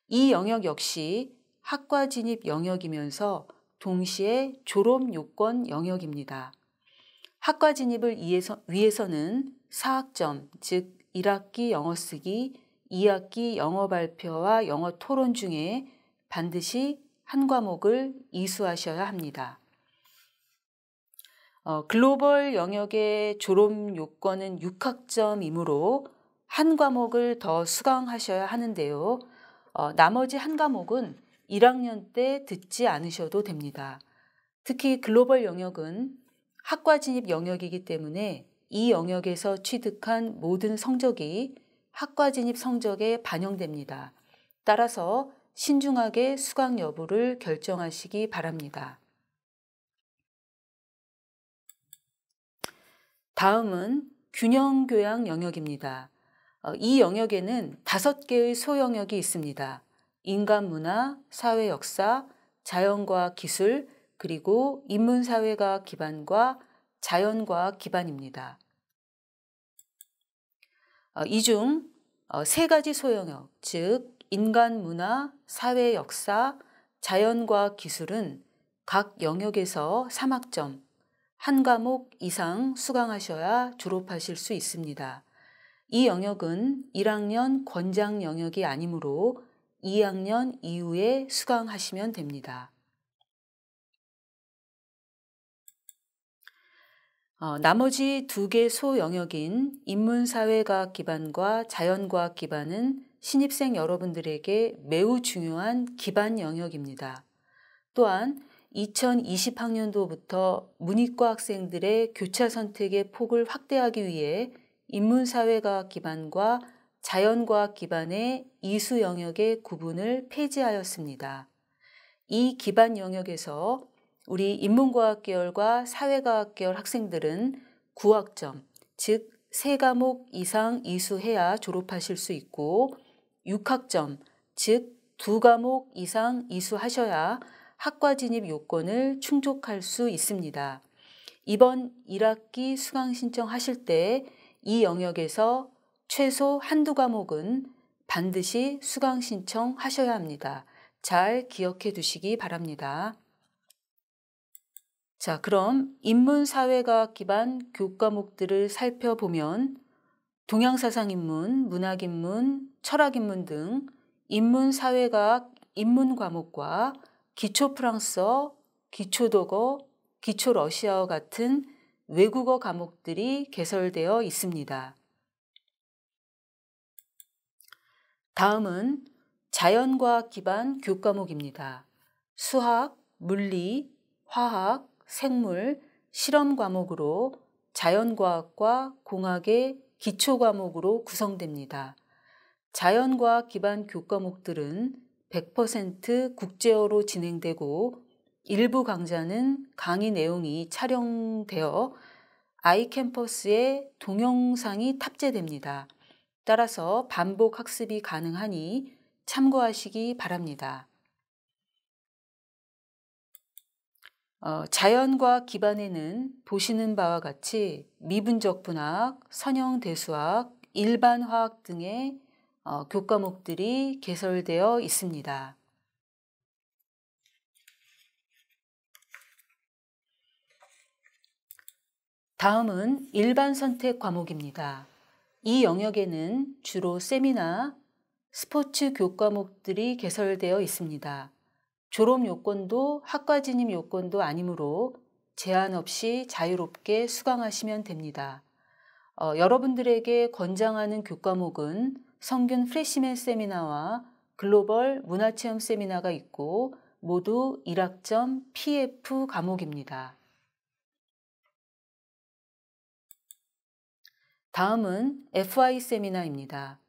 이 영역 역시 학과 진입 영역이면서 동시에 졸업 요건 영역입니다. 학과 진입을 위해서, 위해서는 4학점, 즉 1학기 영어 쓰기, 2학기 영어 발표와 영어 토론 중에 반드시 한 과목을 이수하셔야 합니다. 어, 글로벌 영역의 졸업 요건은 6학점이므로 한 과목을 더 수강하셔야 하는데요. 어, 나머지 한 과목은 1학년 때 듣지 않으셔도 됩니다. 특히 글로벌 영역은 학과 진입 영역이기 때문에 이 영역에서 취득한 모든 성적이 학과 진입 성적에 반영됩니다. 따라서 신중하게 수강 여부를 결정하시기 바랍니다. 다음은 균형 교양 영역입니다. 어, 이 영역에는 다섯 개의 소영역이 있습니다. 인간 문화, 사회 역사, 자연과 학 기술, 그리고 인문사회과학 기반과 자연과 학 기반입니다. 어, 이중세 어, 가지 소영역, 즉 인간 문화, 사회 역사, 자연과 학 기술은 각 영역에서 3학점, 한 과목 이상 수강하셔야 졸업하실 수 있습니다. 이 영역은 1학년 권장 영역이 아니므로 2학년 이후에 수강하시면 됩니다. 어, 나머지 두 개 소 영역인 인문사회과학 기반과 자연과학 기반은 신입생 여러분들에게 매우 중요한 기반 영역입니다. 또한 2020학년도부터 문이과 학생들의 교차 선택의 폭을 확대하기 위해 인문사회과학 기반과 자연과학 기반의 이수 영역의 구분을 폐지하였습니다. 이 기반 영역에서 우리 인문과학 계열과 사회과학 계열 학생들은 9학점, 즉 3과목 이상 이수해야 졸업하실 수 있고 6학점, 즉 2과목 이상 이수하셔야 학과 진입 요건을 충족할 수 있습니다. 이번 1학기 수강 신청하실 때 이 영역에서 최소 한두 과목은 반드시 수강 신청하셔야 합니다. 잘 기억해 두시기 바랍니다. 자, 그럼 인문사회과학 기반 교과목들을 살펴보면 동양사상인문, 문학인문, 철학인문 등 인문사회과학 인문과목과 기초 프랑스어, 기초 독어, 기초 러시아어 같은 외국어 과목들이 개설되어 있습니다. 다음은 자연과학 기반 교과목입니다. 수학, 물리, 화학, 생물, 실험 과목으로 자연과학과 공학의 기초 과목으로 구성됩니다. 자연과학 기반 교과목들은 100% 국제어로 진행되고 일부 강좌는 강의 내용이 촬영되어 아이캠퍼스에 동영상이 탑재됩니다. 따라서 반복 학습이 가능하니 참고하시기 바랍니다. 어, 자연과 기반에는 보시는 바와 같이 미분적 분학, 선형대수학, 일반화학 등의 어, 교과목들이 개설되어 있습니다. 다음은 일반 선택 과목입니다. 이 영역에는 주로 세미나, 스포츠 교과목들이 개설되어 있습니다. 졸업 요건도 학과 진입 요건도 아니므로 제한 없이 자유롭게 수강하시면 됩니다. 어, 여러분들에게 권장하는 교과목은 성균 프레시맨 세미나와 글로벌 문화체험 세미나가 있고 모두 1학점 PF 과목입니다. 다음은 FI 세미나입니다.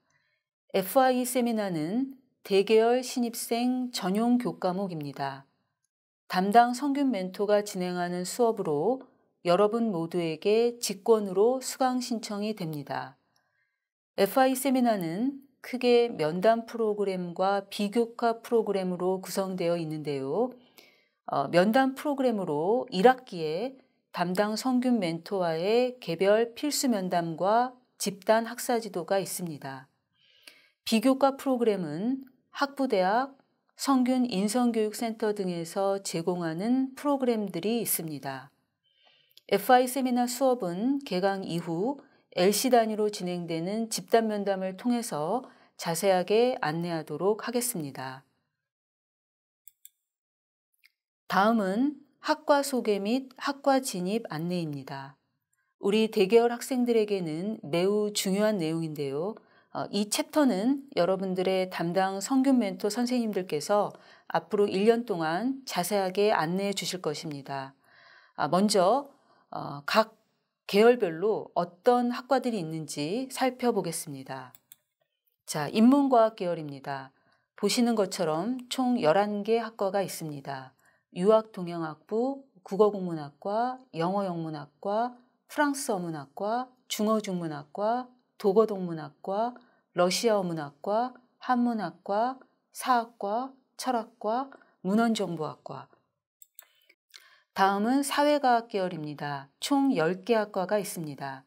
FI 세미나는 대계열 신입생 전용 교과목입니다. 담당 성균 멘토가 진행하는 수업으로 여러분 모두에게 직권으로 수강 신청이 됩니다. FI 세미나는 크게 면담 프로그램과 비교과 프로그램으로 구성되어 있는데요. 어, 면담 프로그램으로 1학기에 담당 성균 멘토와의 개별 필수 면담과 집단 학사 지도가 있습니다. 비교과 프로그램은 학부대학, 성균 인성교육센터 등에서 제공하는 프로그램들이 있습니다. FI 세미나 수업은 개강 이후 LC 단위로 진행되는 집단 면담을 통해서 자세하게 안내하도록 하겠습니다. 다음은 학과 소개 및 학과 진입 안내입니다. 우리 대개월 학생들에게는 매우 중요한 내용인데요. 어, 이 챕터는 여러분들의 담당 성균 멘토 선생님들께서 앞으로 1년 동안 자세하게 안내해 주실 것입니다. 아, 먼저 어, 각 계열별로 어떤 학과들이 있는지 살펴보겠습니다. 자, 인문과학 계열입니다. 보시는 것처럼 총 11개 학과가 있습니다. 유학동양학부, 국어국문학과, 영어영문학과, 프랑스어문학과, 중어중문학과, 독어동문학과, 러시아어문학과, 한문학과, 사학과, 철학과, 문헌정보학과 다음은 사회과학 계열입니다. 총 10개 학과가 있습니다.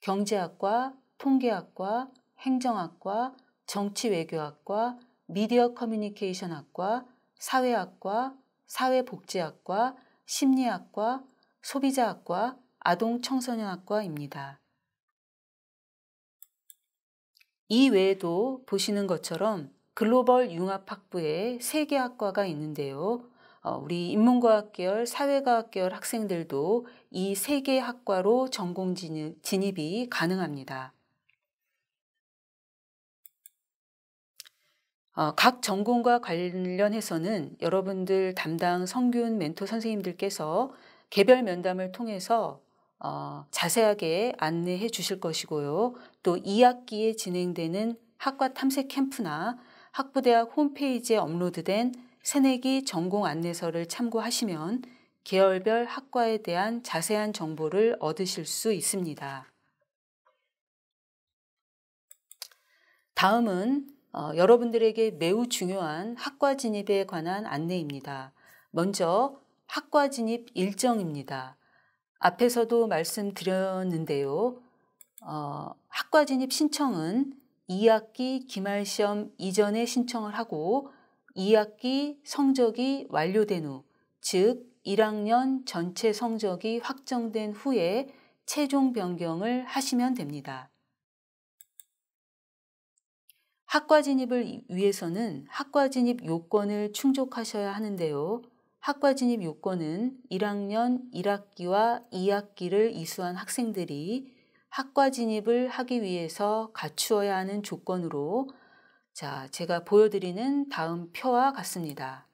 경제학과, 통계학과, 행정학과, 정치외교학과, 미디어 커뮤니케이션학과, 사회학과, 사회복지학과, 심리학과, 소비자학과, 아동청소년학과입니다. 이 외에도 보시는 것처럼 글로벌 융합학부에 3개 학과가 있는데요. 어, 우리 인문과학 계열, 사회과학 계열 학생들도 이 세 개 학과로 전공 진입, 이 가능합니다. 어, 각 전공과 관련해서는 여러분들 담당 성균 멘토 선생님들께서 개별 면담을 통해서 어, 자세하게 안내해 주실 것이고요. 또 2학기에 진행되는 학과 탐색 캠프나 학부대학 홈페이지에 업로드된 새내기 전공 안내서를 참고하시면 계열별 학과에 대한 자세한 정보를 얻으실 수 있습니다. 다음은 어, 여러분들에게 매우 중요한 학과 진입에 관한 안내입니다. 먼저 학과 진입 일정입니다. 앞에서도 말씀드렸는데요. 어, 학과 진입 신청은 2학기 기말 시험 이전에 신청을 하고 2학기 성적이 완료된 후, 즉 1학년 전체 성적이 확정된 후에 최종 변경을 하시면 됩니다. 학과 진입을 위해서는 학과 진입 요건을 충족하셔야 하는데요. 학과 진입 요건은 1학년 1학기와 2학기를 이수한 학생들이 학과 진입을 하기 위해서 갖추어야 하는 조건으로 자, 제가 보여드리는 다음 표와 같습니다.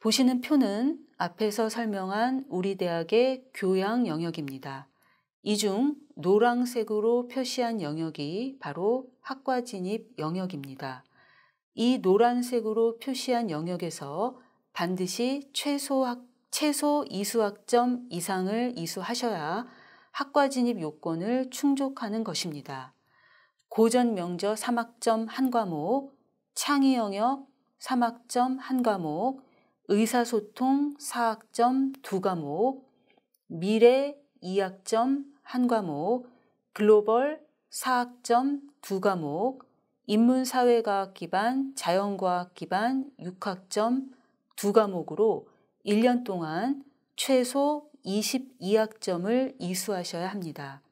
보시는 표는 앞에서 설명한 우리 대학의 교양 영역입니다. 이 중노란색으로 표시한 영역이 바로 학과 진입 영역입니다. 이 노란색으로 표시한 영역에서 반드시 최소, 학, 최소 이수학점 이상을 이수하셔야 학과 진입 요건을 충족하는 것입니다. 고전 명저 3학점 한 과목, 창의 영역 3학점 한 과목, 의사소통 4학점 두 과목, 미래 2학점 한 과목, 글로벌 4학점 두 과목, 인문사회과학 기반, 자연과학 기반 6학점 두 과목으로 1년 동안 최소 22학점을 이수하셔야 합니다.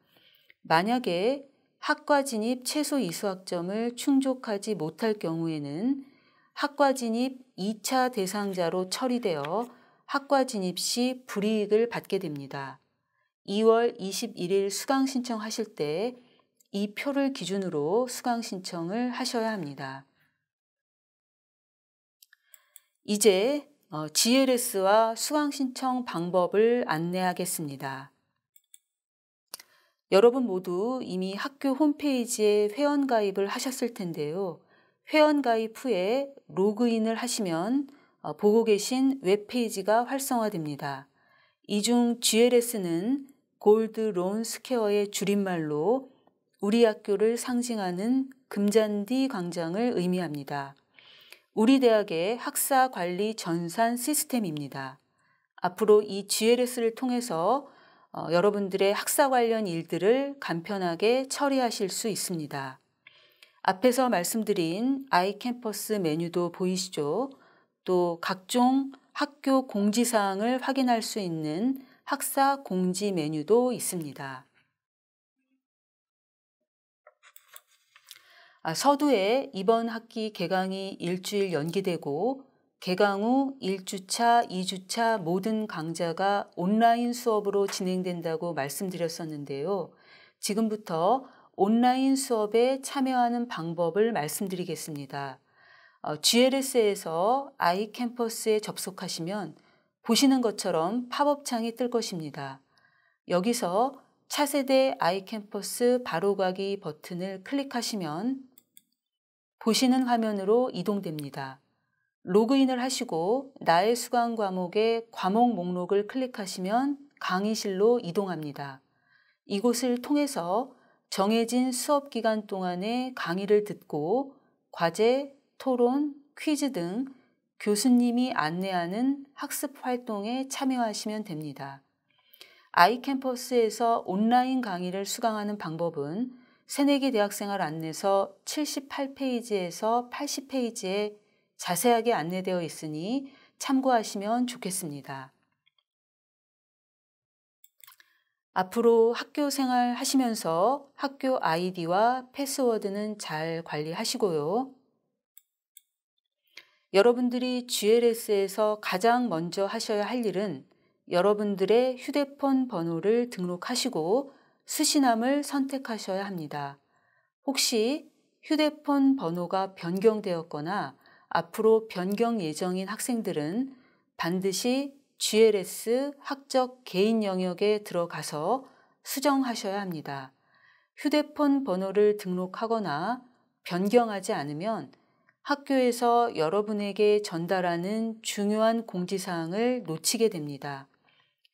만약에 학과 진입 최소 이수학점을 충족하지 못할 경우에는 학과 진입 2차 대상자로 처리되어 학과 진입 시 불이익을 받게 됩니다. 2월 21일 수강 신청하실 때 이 표를 기준으로 수강 신청을 하셔야 합니다. 이제 어, GLS와 수강 신청 방법을 안내하겠습니다. 여러분 모두 이미 학교 홈페이지에 회원가입을 하셨을 텐데요. 회원가입 후에 로그인을 하시면 어, 보고 계신 웹페이지가 활성화됩니다. 이 중 GLS는 골드 론 스퀘어의 줄임말로 우리 학교를 상징하는 금잔디 광장을 의미합니다. 우리 대학의 학사 관리 전산 시스템입니다. 앞으로 이 GLS를 통해서 어, 여러분들의 학사 관련 일들을 간편하게 처리하실 수 있습니다. 앞에서 말씀드린 아이캠퍼스 메뉴도 보이시죠? 또 각종 학교 공지사항을 확인할 수 있는 학사 공지 메뉴도 있습니다. 아, 서두에 이번 학기 개강이 일주일 연기되고 개강 후 1주차, 2주차 모든 강좌가 온라인 수업으로 진행된다고 말씀드렸었는데요. 지금부터 온라인 수업에 참여하는 방법을 말씀드리겠습니다. 어, GLS에서 아이캠퍼스에 접속하시면 보시는 것처럼 팝업창이 뜰 것입니다. 여기서 차세대 아이캠퍼스 바로가기 버튼을 클릭하시면 보시는 화면으로 이동됩니다. 로그인을 하시고 나의 수강 과목의 과목 목록을 클릭하시면 강의실로 이동합니다. 이곳을 통해서 정해진 수업 기간 동안의 강의를 듣고 과제, 토론, 퀴즈 등 교수님이 안내하는 학습 활동에 참여하시면 됩니다. 아이캠퍼스에서 온라인 강의를 수강하는 방법은 새내기 대학생활 안내서 78페이지에서 80페이지에 자세하게 안내되어 있으니 참고하시면 좋겠습니다. 앞으로 학교 생활 하시면서 학교 아이디와 패스워드는 잘 관리하시고요. 여러분들이 GLS에서 가장 먼저 하셔야 할 일은 여러분들의 휴대폰 번호를 등록하시고 수신함을 선택하셔야 합니다. 혹시 휴대폰 번호가 변경되었거나 앞으로 변경 예정인 학생들은 반드시 GLS 학적 개인 영역에 들어가서 수정하셔야 합니다. 휴대폰 번호를 등록하거나 변경하지 않으면 학교에서 여러분에게 전달하는 중요한 공지사항을 놓치게 됩니다.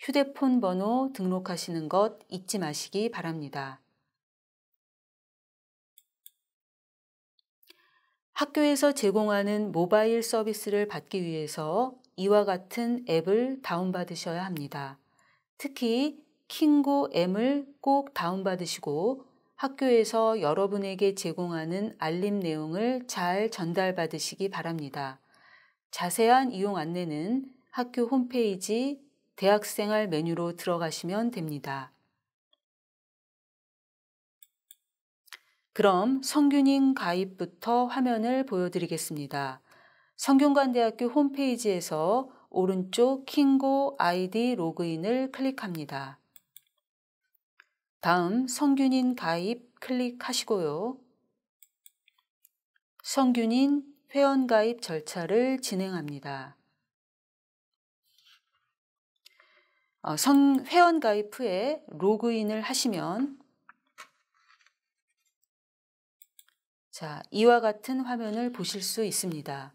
휴대폰 번호 등록하시는 것 잊지 마시기 바랍니다. 학교에서 제공하는 모바일 서비스를 받기 위해서 이와 같은 앱을 다운받으셔야 합니다. 특히 킹고 앱을 꼭 다운받으시고 학교에서 여러분에게 제공하는 알림 내용을 잘 전달받으시기 바랍니다. 자세한 이용 안내는 학교 홈페이지 대학생활 메뉴로 들어가시면 됩니다. 그럼 성균인 가입부터 화면을 보여드리겠습니다. 성균관대학교 홈페이지에서 오른쪽 킹고 아이디 로그인을 클릭합니다. 다음 성균인 가입 클릭하시고요. 성균인 회원가입 절차를 진행합니다. 어, 성, 회원가입 후에 로그인을 하시면 자, 이와 같은 화면을 보실 수 있습니다.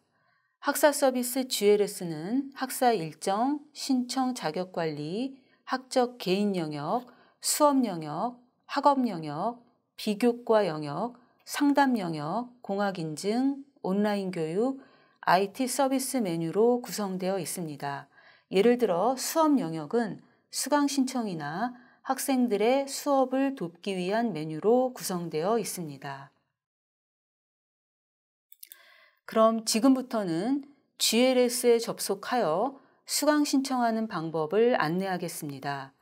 학사 서비스 GLS는 학사 일정, 신청 자격 관리, 학적 개인 영역, 수업 영역, 학업 영역, 비교과 영역, 상담 영역, 공학 인증, 온라인 교육, IT 서비스 메뉴로 구성되어 있습니다. 예를 들어 수업 영역은 수강 신청이나 학생들의 수업을 돕기 위한 메뉴로 구성되어 있습니다. 그럼 지금부터는 GLS에 접속하여 수강 신청하는 방법을 안내하겠습니다.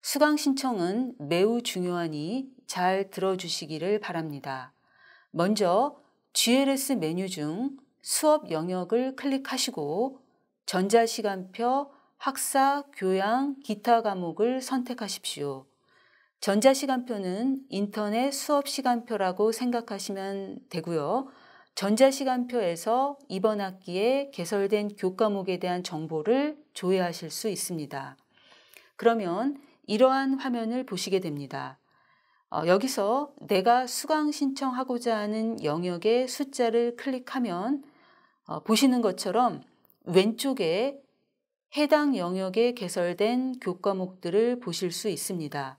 수강 신청은 매우 중요하니 잘 들어주시기를 바랍니다. 먼저 GLS 메뉴 중 수업 영역을 클릭하시고 전자시간표, 학사, 교양, 기타 과목을 선택하십시오. 전자시간표는 인터넷 수업시간표라고 생각하시면 되고요. 전자시간표에서 이번 학기에 개설된 교과목에 대한 정보를 조회하실 수 있습니다. 그러면 이러한 화면을 보시게 됩니다. 어, 여기서 내가 수강 신청하고자 하는 영역의 숫자를 클릭하면 어, 보시는 것처럼 왼쪽에 해당 영역에 개설된 교과목들을 보실 수 있습니다.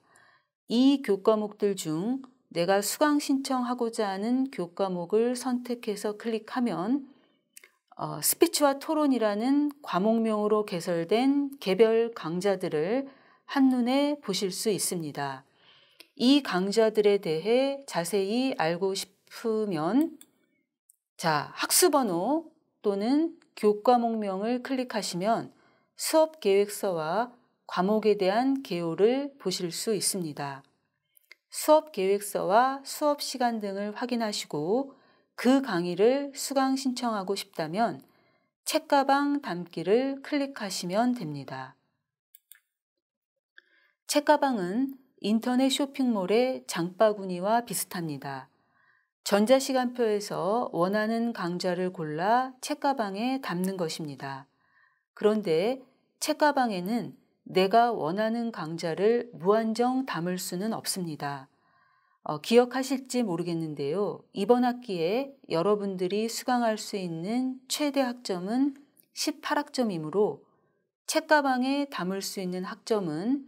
이 교과목들 중 내가 수강 신청하고자 하는 교과목을 선택해서 클릭하면 어, 스피치와 토론이라는 과목명으로 개설된 개별 강좌들을 한눈에 보실 수 있습니다. 이 강좌들에 대해 자세히 알고 싶으면 자, 학습번호 또는 교과목명을 클릭하시면 수업 계획서와 과목에 대한 개요를 보실 수 있습니다. 수업 계획서와 수업 시간 등을 확인하시고 그 강의를 수강 신청하고 싶다면 책가방 담기를 클릭하시면 됩니다. 책가방은 인터넷 쇼핑몰의 장바구니와 비슷합니다. 전자시간표에서 원하는 강좌를 골라 책가방에 담는 것입니다. 그런데 책가방에는 내가 원하는 강좌를 무한정 담을 수는 없습니다. 어, 기억하실지 모르겠는데요. 이번 학기에 여러분들이 수강할 수 있는 최대 학점은 18학점이므로 책가방에 담을 수 있는 학점은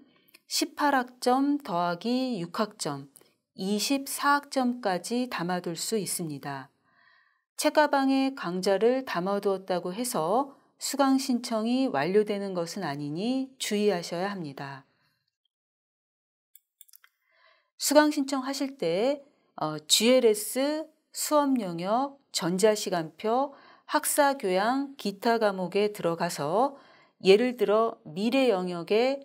18학점 더하기 6학점, 24학점까지 담아둘 수 있습니다. 책가방에 강좌를 담아두었다고 해서 수강 신청이 완료되는 것은 아니니 주의하셔야 합니다. 수강 신청하실 때 어, GLS 수업 영역, 전자시간표, 학사 교양, 기타 과목에 들어가서 예를 들어 미래 영역에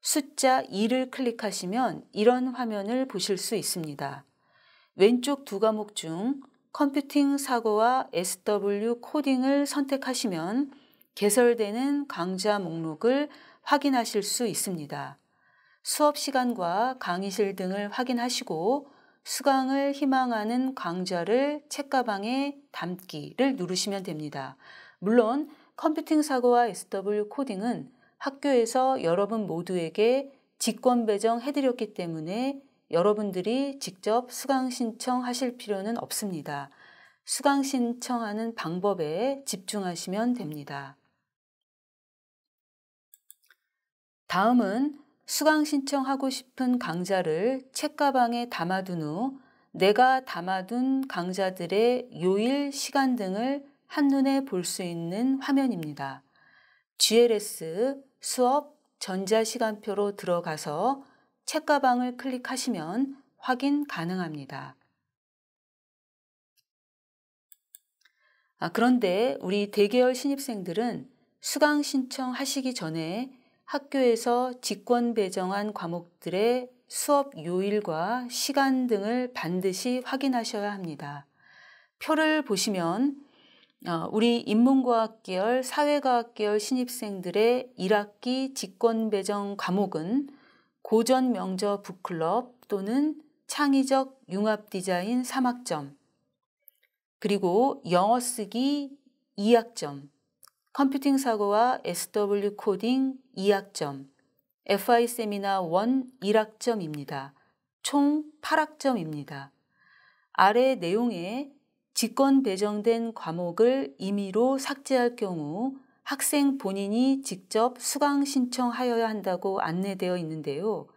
숫자 2를 클릭하시면 이런 화면을 보실 수 있습니다. 왼쪽 두 과목 중 컴퓨팅 사고와 SW 코딩을 선택하시면 개설되는 강좌 목록을 확인하실 수 있습니다. 수업 시간과 강의실 등을 확인하시고 수강을 희망하는 강좌를 책가방에 담기를 누르시면 됩니다. 물론 컴퓨팅 사고와 SW 코딩은 학교에서 여러분 모두에게 직권 배정해드렸기 때문에 여러분들이 직접 수강 신청하실 필요는 없습니다. 수강 신청하는 방법에 집중하시면 됩니다. 다음은 수강 신청하고 싶은 강좌를 책가방에 담아둔 후 내가 담아둔 강좌들의 요일, 시간 등을 한눈에 볼 수 있는 화면입니다. GLS 수업 전자시간표로 들어가서 책가방을 클릭하시면 확인 가능합니다. 아, 그런데 우리 대개월 신입생들은 수강 신청하시기 전에 학교에서 직권 배정한 과목들의 수업 요일과 시간 등을 반드시 확인하셔야 합니다. 표를 보시면 어, 우리 인문과학 계열, 사회과학 계열 신입생들의 1학기 직권 배정 과목은 고전 명저 북클럽 또는 창의적 융합 디자인 3학점, 그리고 영어 쓰기 2학점, 컴퓨팅 사고와 SW 코딩 2학점, FI 세미나 1 1학점입니다. 총 8학점입니다. 아래 내용에 직권 배정된 과목을 임의로 삭제할 경우 학생 본인이 직접 수강 신청하여야 한다고 안내되어 있는데요.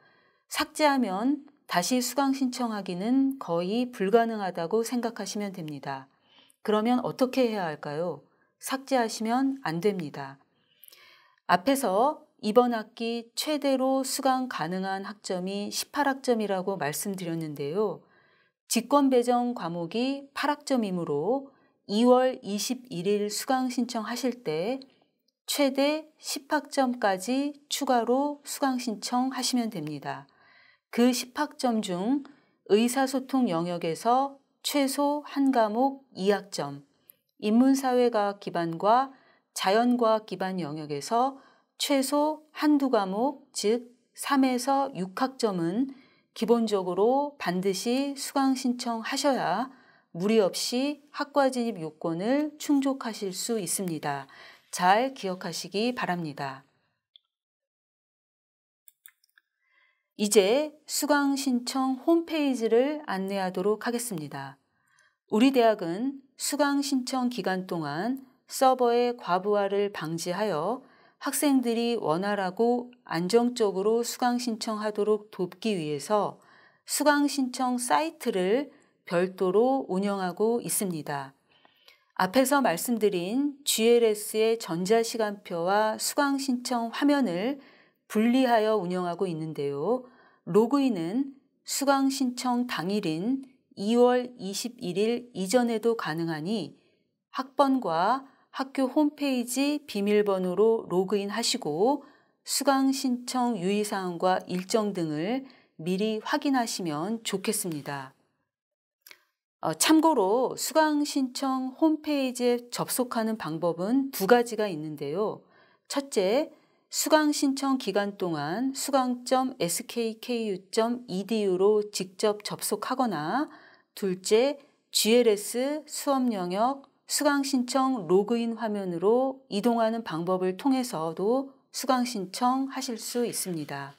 삭제하면 다시 수강 신청하기는 거의 불가능하다고 생각하시면 됩니다. 그러면 어떻게 해야 할까요? 삭제하시면 안 됩니다. 앞에서 이번 학기 최대로 수강 가능한 학점이 18학점이라고 말씀드렸는데요. 직권 배정 과목이 8학점이므로 2월 21일 수강 신청하실 때 최대 10학점까지 추가로 수강 신청하시면 됩니다. 그 10학점 중 의사소통 영역에서 최소 한 과목 2학점, 인문사회과학 기반과 자연과학 기반 영역에서 최소 한두 과목, 즉 3에서 6학점은 기본적으로 반드시 수강 신청하셔야 무리 없이 학과 진입 요건을 충족하실 수 있습니다. 잘 기억하시기 바랍니다. 이제 수강 신청 홈페이지를 안내하도록 하겠습니다. 우리 대학은 수강 신청 기간 동안 서버의 과부하를 방지하여 학생들이 원활하고 안정적으로 수강 신청하도록 돕기 위해서 수강 신청 사이트를 별도로 운영하고 있습니다. 앞에서 말씀드린 GLS의 전자시간표와 수강 신청 화면을 분리하여 운영하고 있는데요. 로그인은 수강 신청 당일인 2월 21일 이전에도 가능하니 학번과 학교 홈페이지 비밀번호로 로그인 하시고 수강 신청 유의사항과 일정 등을 미리 확인하시면 좋겠습니다. 어, 참고로 수강 신청 홈페이지에 접속하는 방법은 두 가지가 있는데요. 첫째, 수강 신청 기간 동안 수강.skku.edu로 직접 접속하거나 둘째, GLS 수업 영역 수강 신청 로그인 화면으로 이동하는 방법을 통해서도 수강 신청하실 수 있습니다.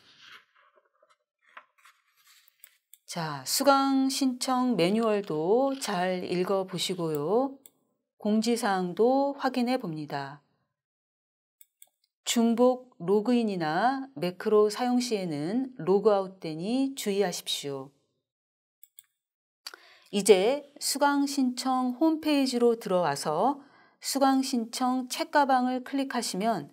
자, 수강 신청 매뉴얼도 잘 읽어보시고요. 공지사항도 확인해 봅니다. 중복 로그인이나 매크로 사용 시에는 로그아웃되니 주의하십시오. 이제 수강신청 홈페이지로 들어와서 수강신청 책가방을 클릭하시면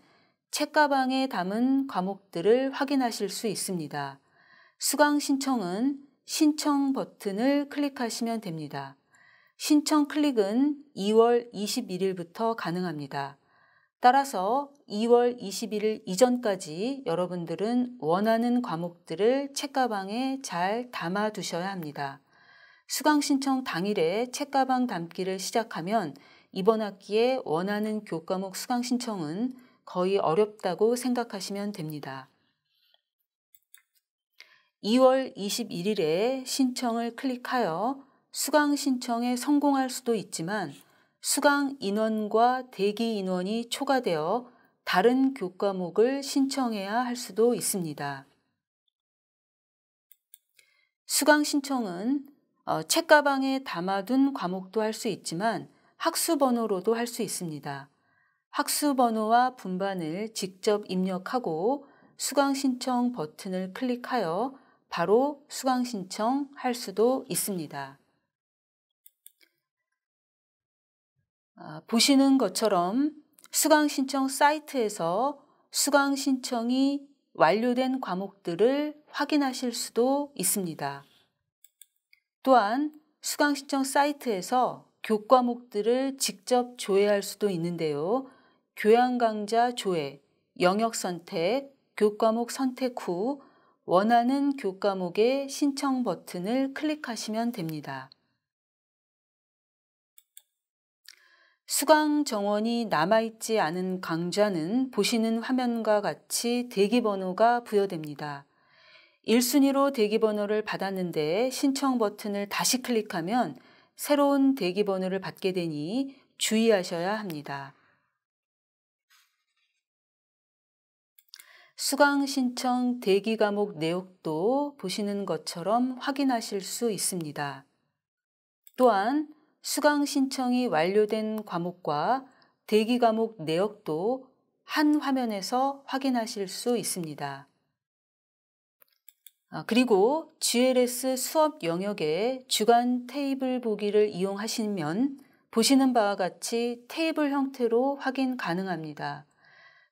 책가방에 담은 과목들을 확인하실 수 있습니다. 수강신청은 신청 버튼을 클릭하시면 됩니다. 신청 클릭은 2월 21일부터 가능합니다. 따라서 2월 21일 이전까지 여러분들은 원하는 과목들을 책가방에 잘 담아 두셔야 합니다. 수강 신청 당일에 책가방 담기를 시작하면 이번 학기에 원하는 교과목 수강 신청은 거의 어렵다고 생각하시면 됩니다. 2월 21일에 신청을 클릭하여 수강 신청에 성공할 수도 있지만 수강 인원과 대기 인원이 초과되어 다른 교과목을 신청해야 할 수도 있습니다. 수강 신청은 어, 책가방에 담아둔 과목도 할 수 있지만 학수번호로도 할 수 있습니다. 학수번호와 분반을 직접 입력하고 수강신청 버튼을 클릭하여 바로 수강신청 할 수도 있습니다. 아, 보시는 것처럼 수강신청 사이트에서 수강신청이 완료된 과목들을 확인하실 수도 있습니다. 또한 수강신청 사이트에서 교과목들을 직접 조회할 수도 있는데요. 교양강좌 조회, 영역선택, 교과목 선택 후 원하는 교과목의 신청 버튼을 클릭하시면 됩니다. 수강 정원이 남아있지 않은 강좌는 보시는 화면과 같이 대기 번호가 부여됩니다. 1순위로 대기번호를 받았는데 신청 버튼을 다시 클릭하면 새로운 대기번호를 받게 되니 주의하셔야 합니다. 수강 신청 대기 과목 내역도 보시는 것처럼 확인하실 수 있습니다. 또한 수강 신청이 완료된 과목과 대기 과목 내역도 한 화면에서 확인하실 수 있습니다. 아, 그리고 GLS 수업 영역의 주간 테이블 보기를 이용하시면 보시는 바와 같이 테이블 형태로 확인 가능합니다.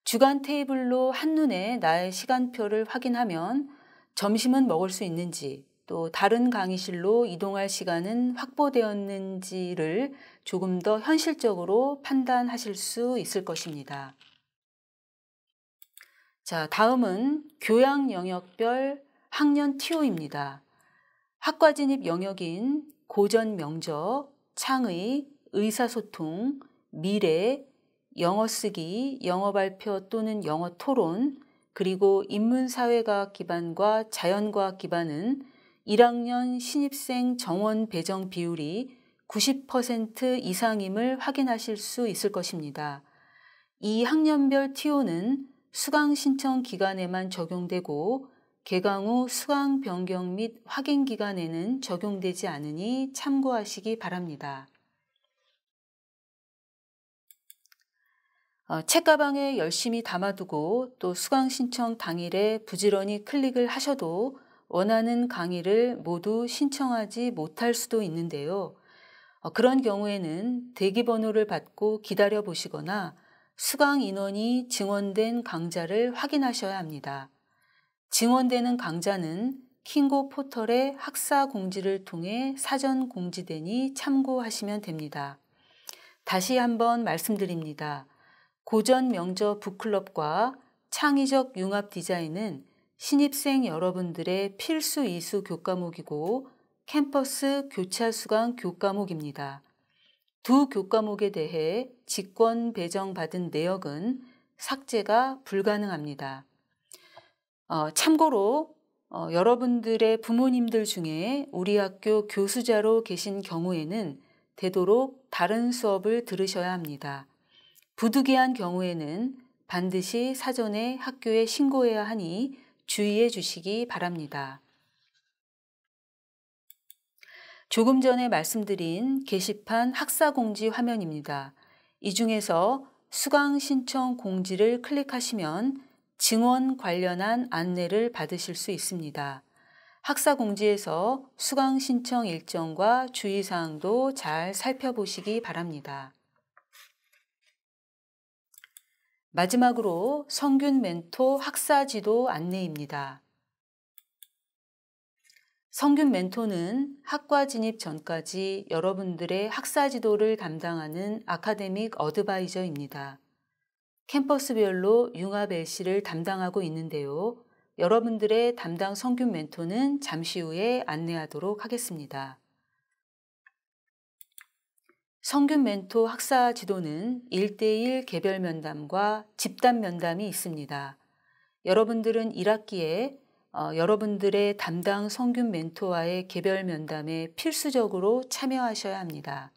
주간 테이블로 한눈에 나의 시간표를 확인하면 점심은 먹을 수 있는지 또 다른 강의실로 이동할 시간은 확보되었는지를 조금 더 현실적으로 판단하실 수 있을 것입니다. 자, 다음은 교양 영역별 학년 TO입니다. 학과 진입 영역인 고전 명저, 창의, 의사소통, 미래, 영어 쓰기, 영어 발표 또는 영어 토론, 그리고 인문사회과학 기반과 자연과학 기반은 1학년 신입생 정원 배정 비율이 90% 이상임을 확인하실 수 있을 것입니다. 이 학년별 TO는 수강 신청 기간에만 적용되고 개강 후 수강 변경 및 확인 기간에는 적용되지 않으니 참고하시기 바랍니다. 어, 책가방에 열심히 담아두고 또 수강 신청 당일에 부지런히 클릭을 하셔도 원하는 강의를 모두 신청하지 못할 수도 있는데요. 어, 그런 경우에는 대기번호를 받고 기다려 보시거나 수강 인원이 증원된 강좌를 확인하셔야 합니다. 증원되는 강좌는 킹고 포털의 학사 공지를 통해 사전 공지되니 참고하시면 됩니다. 다시 한번 말씀드립니다. 고전 명저 북클럽과 창의적 융합 디자인은 신입생 여러분들의 필수 이수 교과목이고 캠퍼스 교차 수강 교과목입니다. 두 교과목에 대해 직권 배정받은 내역은 삭제가 불가능합니다. 어, 참고로 어, 여러분들의 부모님들 중에 우리 학교 교수자로 계신 경우에는 되도록 다른 수업을 들으셔야 합니다. 부득이한 경우에는 반드시 사전에 학교에 신고해야 하니 주의해 주시기 바랍니다. 조금 전에 말씀드린 게시판 학사 공지 화면입니다. 이 중에서 수강 신청 공지를 클릭하시면 증원 관련한 안내를 받으실 수 있습니다. 학사 공지에서 수강 신청 일정과 주의사항도 잘 살펴보시기 바랍니다. 마지막으로 성균 멘토 학사 지도 안내입니다. 성균 멘토는 학과 진입 전까지 여러분들의 학사 지도를 담당하는 아카데믹 어드바이저입니다. 캠퍼스별로 융합 LC를 담당하고 있는데요. 여러분들의 담당 성균 멘토는 잠시 후에 안내하도록 하겠습니다. 성균 멘토 학사 지도는 1대1 개별 면담과 집단 면담이 있습니다. 여러분들은 1학기에 어, 여러분들의 담당 성균 멘토와의 개별 면담에 필수적으로 참여하셔야 합니다.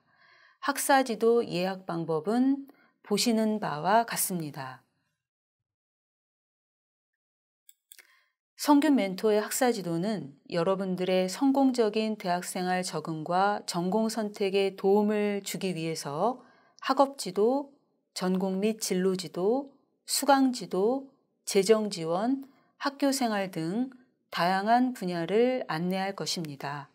학사 지도 예약 방법은 보시는 바와 같습니다. 성균 멘토의 학사 지도는 여러분들의 성공적인 대학생활 적응과 전공 선택에 도움을 주기 위해서 학업 지도, 전공 및 진로 지도, 수강 지도, 재정 지원, 학교 생활 등 다양한 분야를 안내할 것입니다.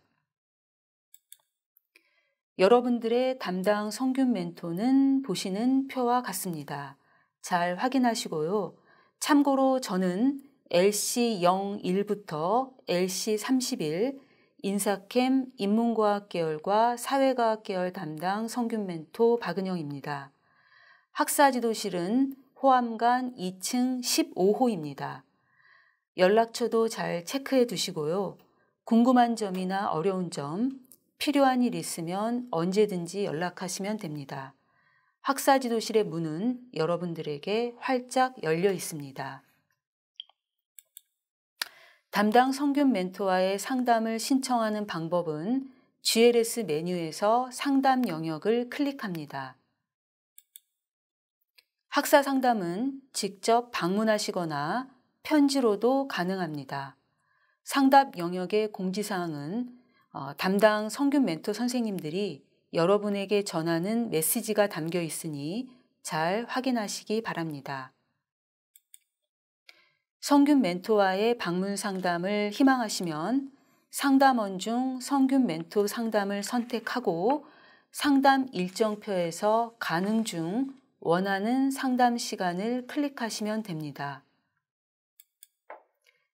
여러분들의 담당 성균 멘토는 보시는 표와 같습니다. 잘 확인하시고요. 참고로 저는 LC01부터 LC31 인사캠 인문과학 계열과 사회과학 계열 담당 성균 멘토 박은영입니다. 학사 지도실은 호암관 2층 15호입니다. 연락처도 잘 체크해 두시고요. 궁금한 점이나 어려운 점 필요한 일 있으면 언제든지 연락하시면 됩니다. 학사 지도실의 문은 여러분들에게 활짝 열려 있습니다. 담당 성균 멘토와의 상담을 신청하는 방법은 GLS 메뉴에서 상담 영역을 클릭합니다. 학사 상담은 직접 방문하시거나 편지로도 가능합니다. 상담 영역의 공지사항은 어, 담당 성균 멘토 선생님들이 여러분에게 전하는 메시지가 담겨 있으니 잘 확인하시기 바랍니다. 성균 멘토와의 방문 상담을 희망하시면 상담원 중 성균 멘토 상담을 선택하고 상담 일정표에서 가능 중 원하는 상담 시간을 클릭하시면 됩니다.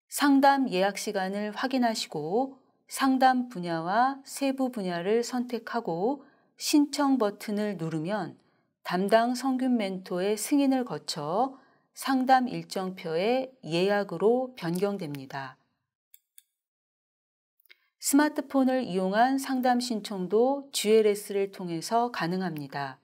상담 예약 시간을 확인하시고 상담 분야와 세부 분야를 선택하고 신청 버튼을 누르면 담당 성균 멘토의 승인을 거쳐 상담 일정표의 예약으로 변경됩니다. 스마트폰을 이용한 상담 신청도 GLS를 통해서 가능합니다.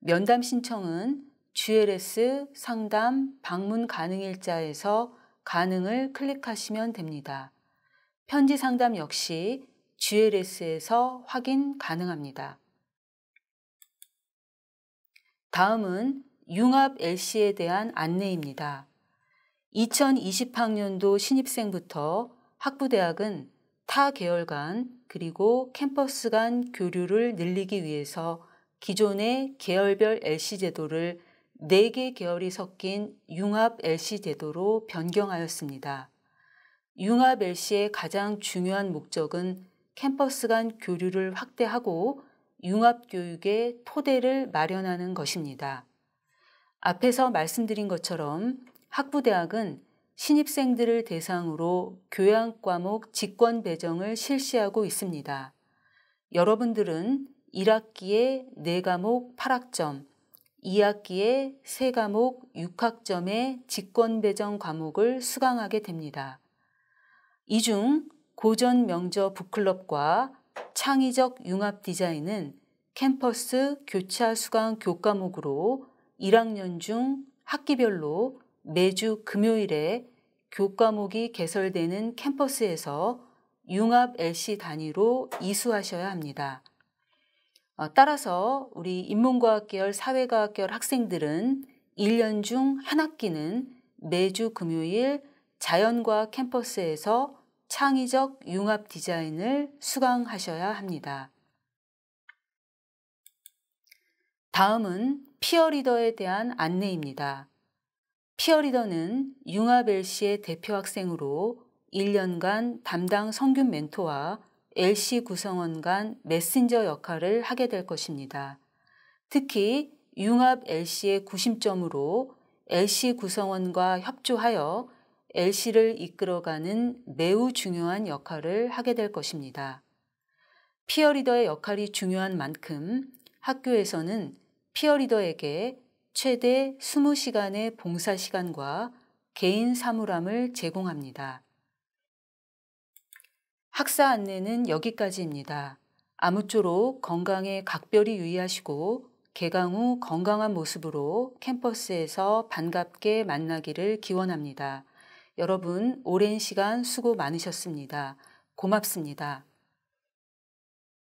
면담 신청은 GLS 상담 방문 가능 일자에서 가능을 클릭하시면 됩니다. 편지 상담 역시 GLS에서 확인 가능합니다. 다음은 융합 LC에 대한 안내입니다. 2020학년도 신입생부터 학부대학은 타 계열 간 그리고 캠퍼스 간 교류를 늘리기 위해서 기존의 계열별 LC 제도를 4개 계열이 섞인 융합 LC 제도로 변경하였습니다. 융합LC의 가장 중요한 목적은 캠퍼스 간 교류를 확대하고 융합교육의 토대를 마련하는 것입니다. 앞에서 말씀드린 것처럼 학부대학은 신입생들을 대상으로 교양 과목 직권 배정을 실시하고 있습니다. 여러분들은 1학기에 4과목 8학점, 2학기에 3과목 6학점의 직권 배정 과목을 수강하게 됩니다. 이중 고전 명저 북클럽과 창의적 융합 디자인은 캠퍼스 교차 수강 교과목으로 1학년 중 학기별로 매주 금요일에 교과목이 개설되는 캠퍼스에서 융합 LC 단위로 이수하셔야 합니다. 어, 따라서 우리 인문과학 계열 사회과학 계열 학생들은 1년 중 한 학기는 매주 금요일 자연과학 캠퍼스에서 창의적 융합 디자인을 수강하셔야 합니다. 다음은 피어리더에 대한 안내입니다. 피어리더는 융합 LC의 대표 학생으로 1년간 담당 성균 멘토와 LC 구성원 간 메신저 역할을 하게 될 것입니다. 특히 융합 LC의 구심점으로 LC 구성원과 협조하여 엘 c 를 이끌어가는 매우 중요한 역할을 하게 될 것입니다. 피어리더의 역할이 중요한 만큼 학교에서는 피어리더에게 최대 20시간의 봉사시간과 개인 사물함을 제공합니다. 학사 안내는 여기까지입니다. 아무쪼록 건강에 각별히 유의하시고 개강 후 건강한 모습으로 캠퍼스에서 반갑게 만나기를 기원합니다. 여러분 오랜 시간 수고 많으셨습니다. 고맙습니다.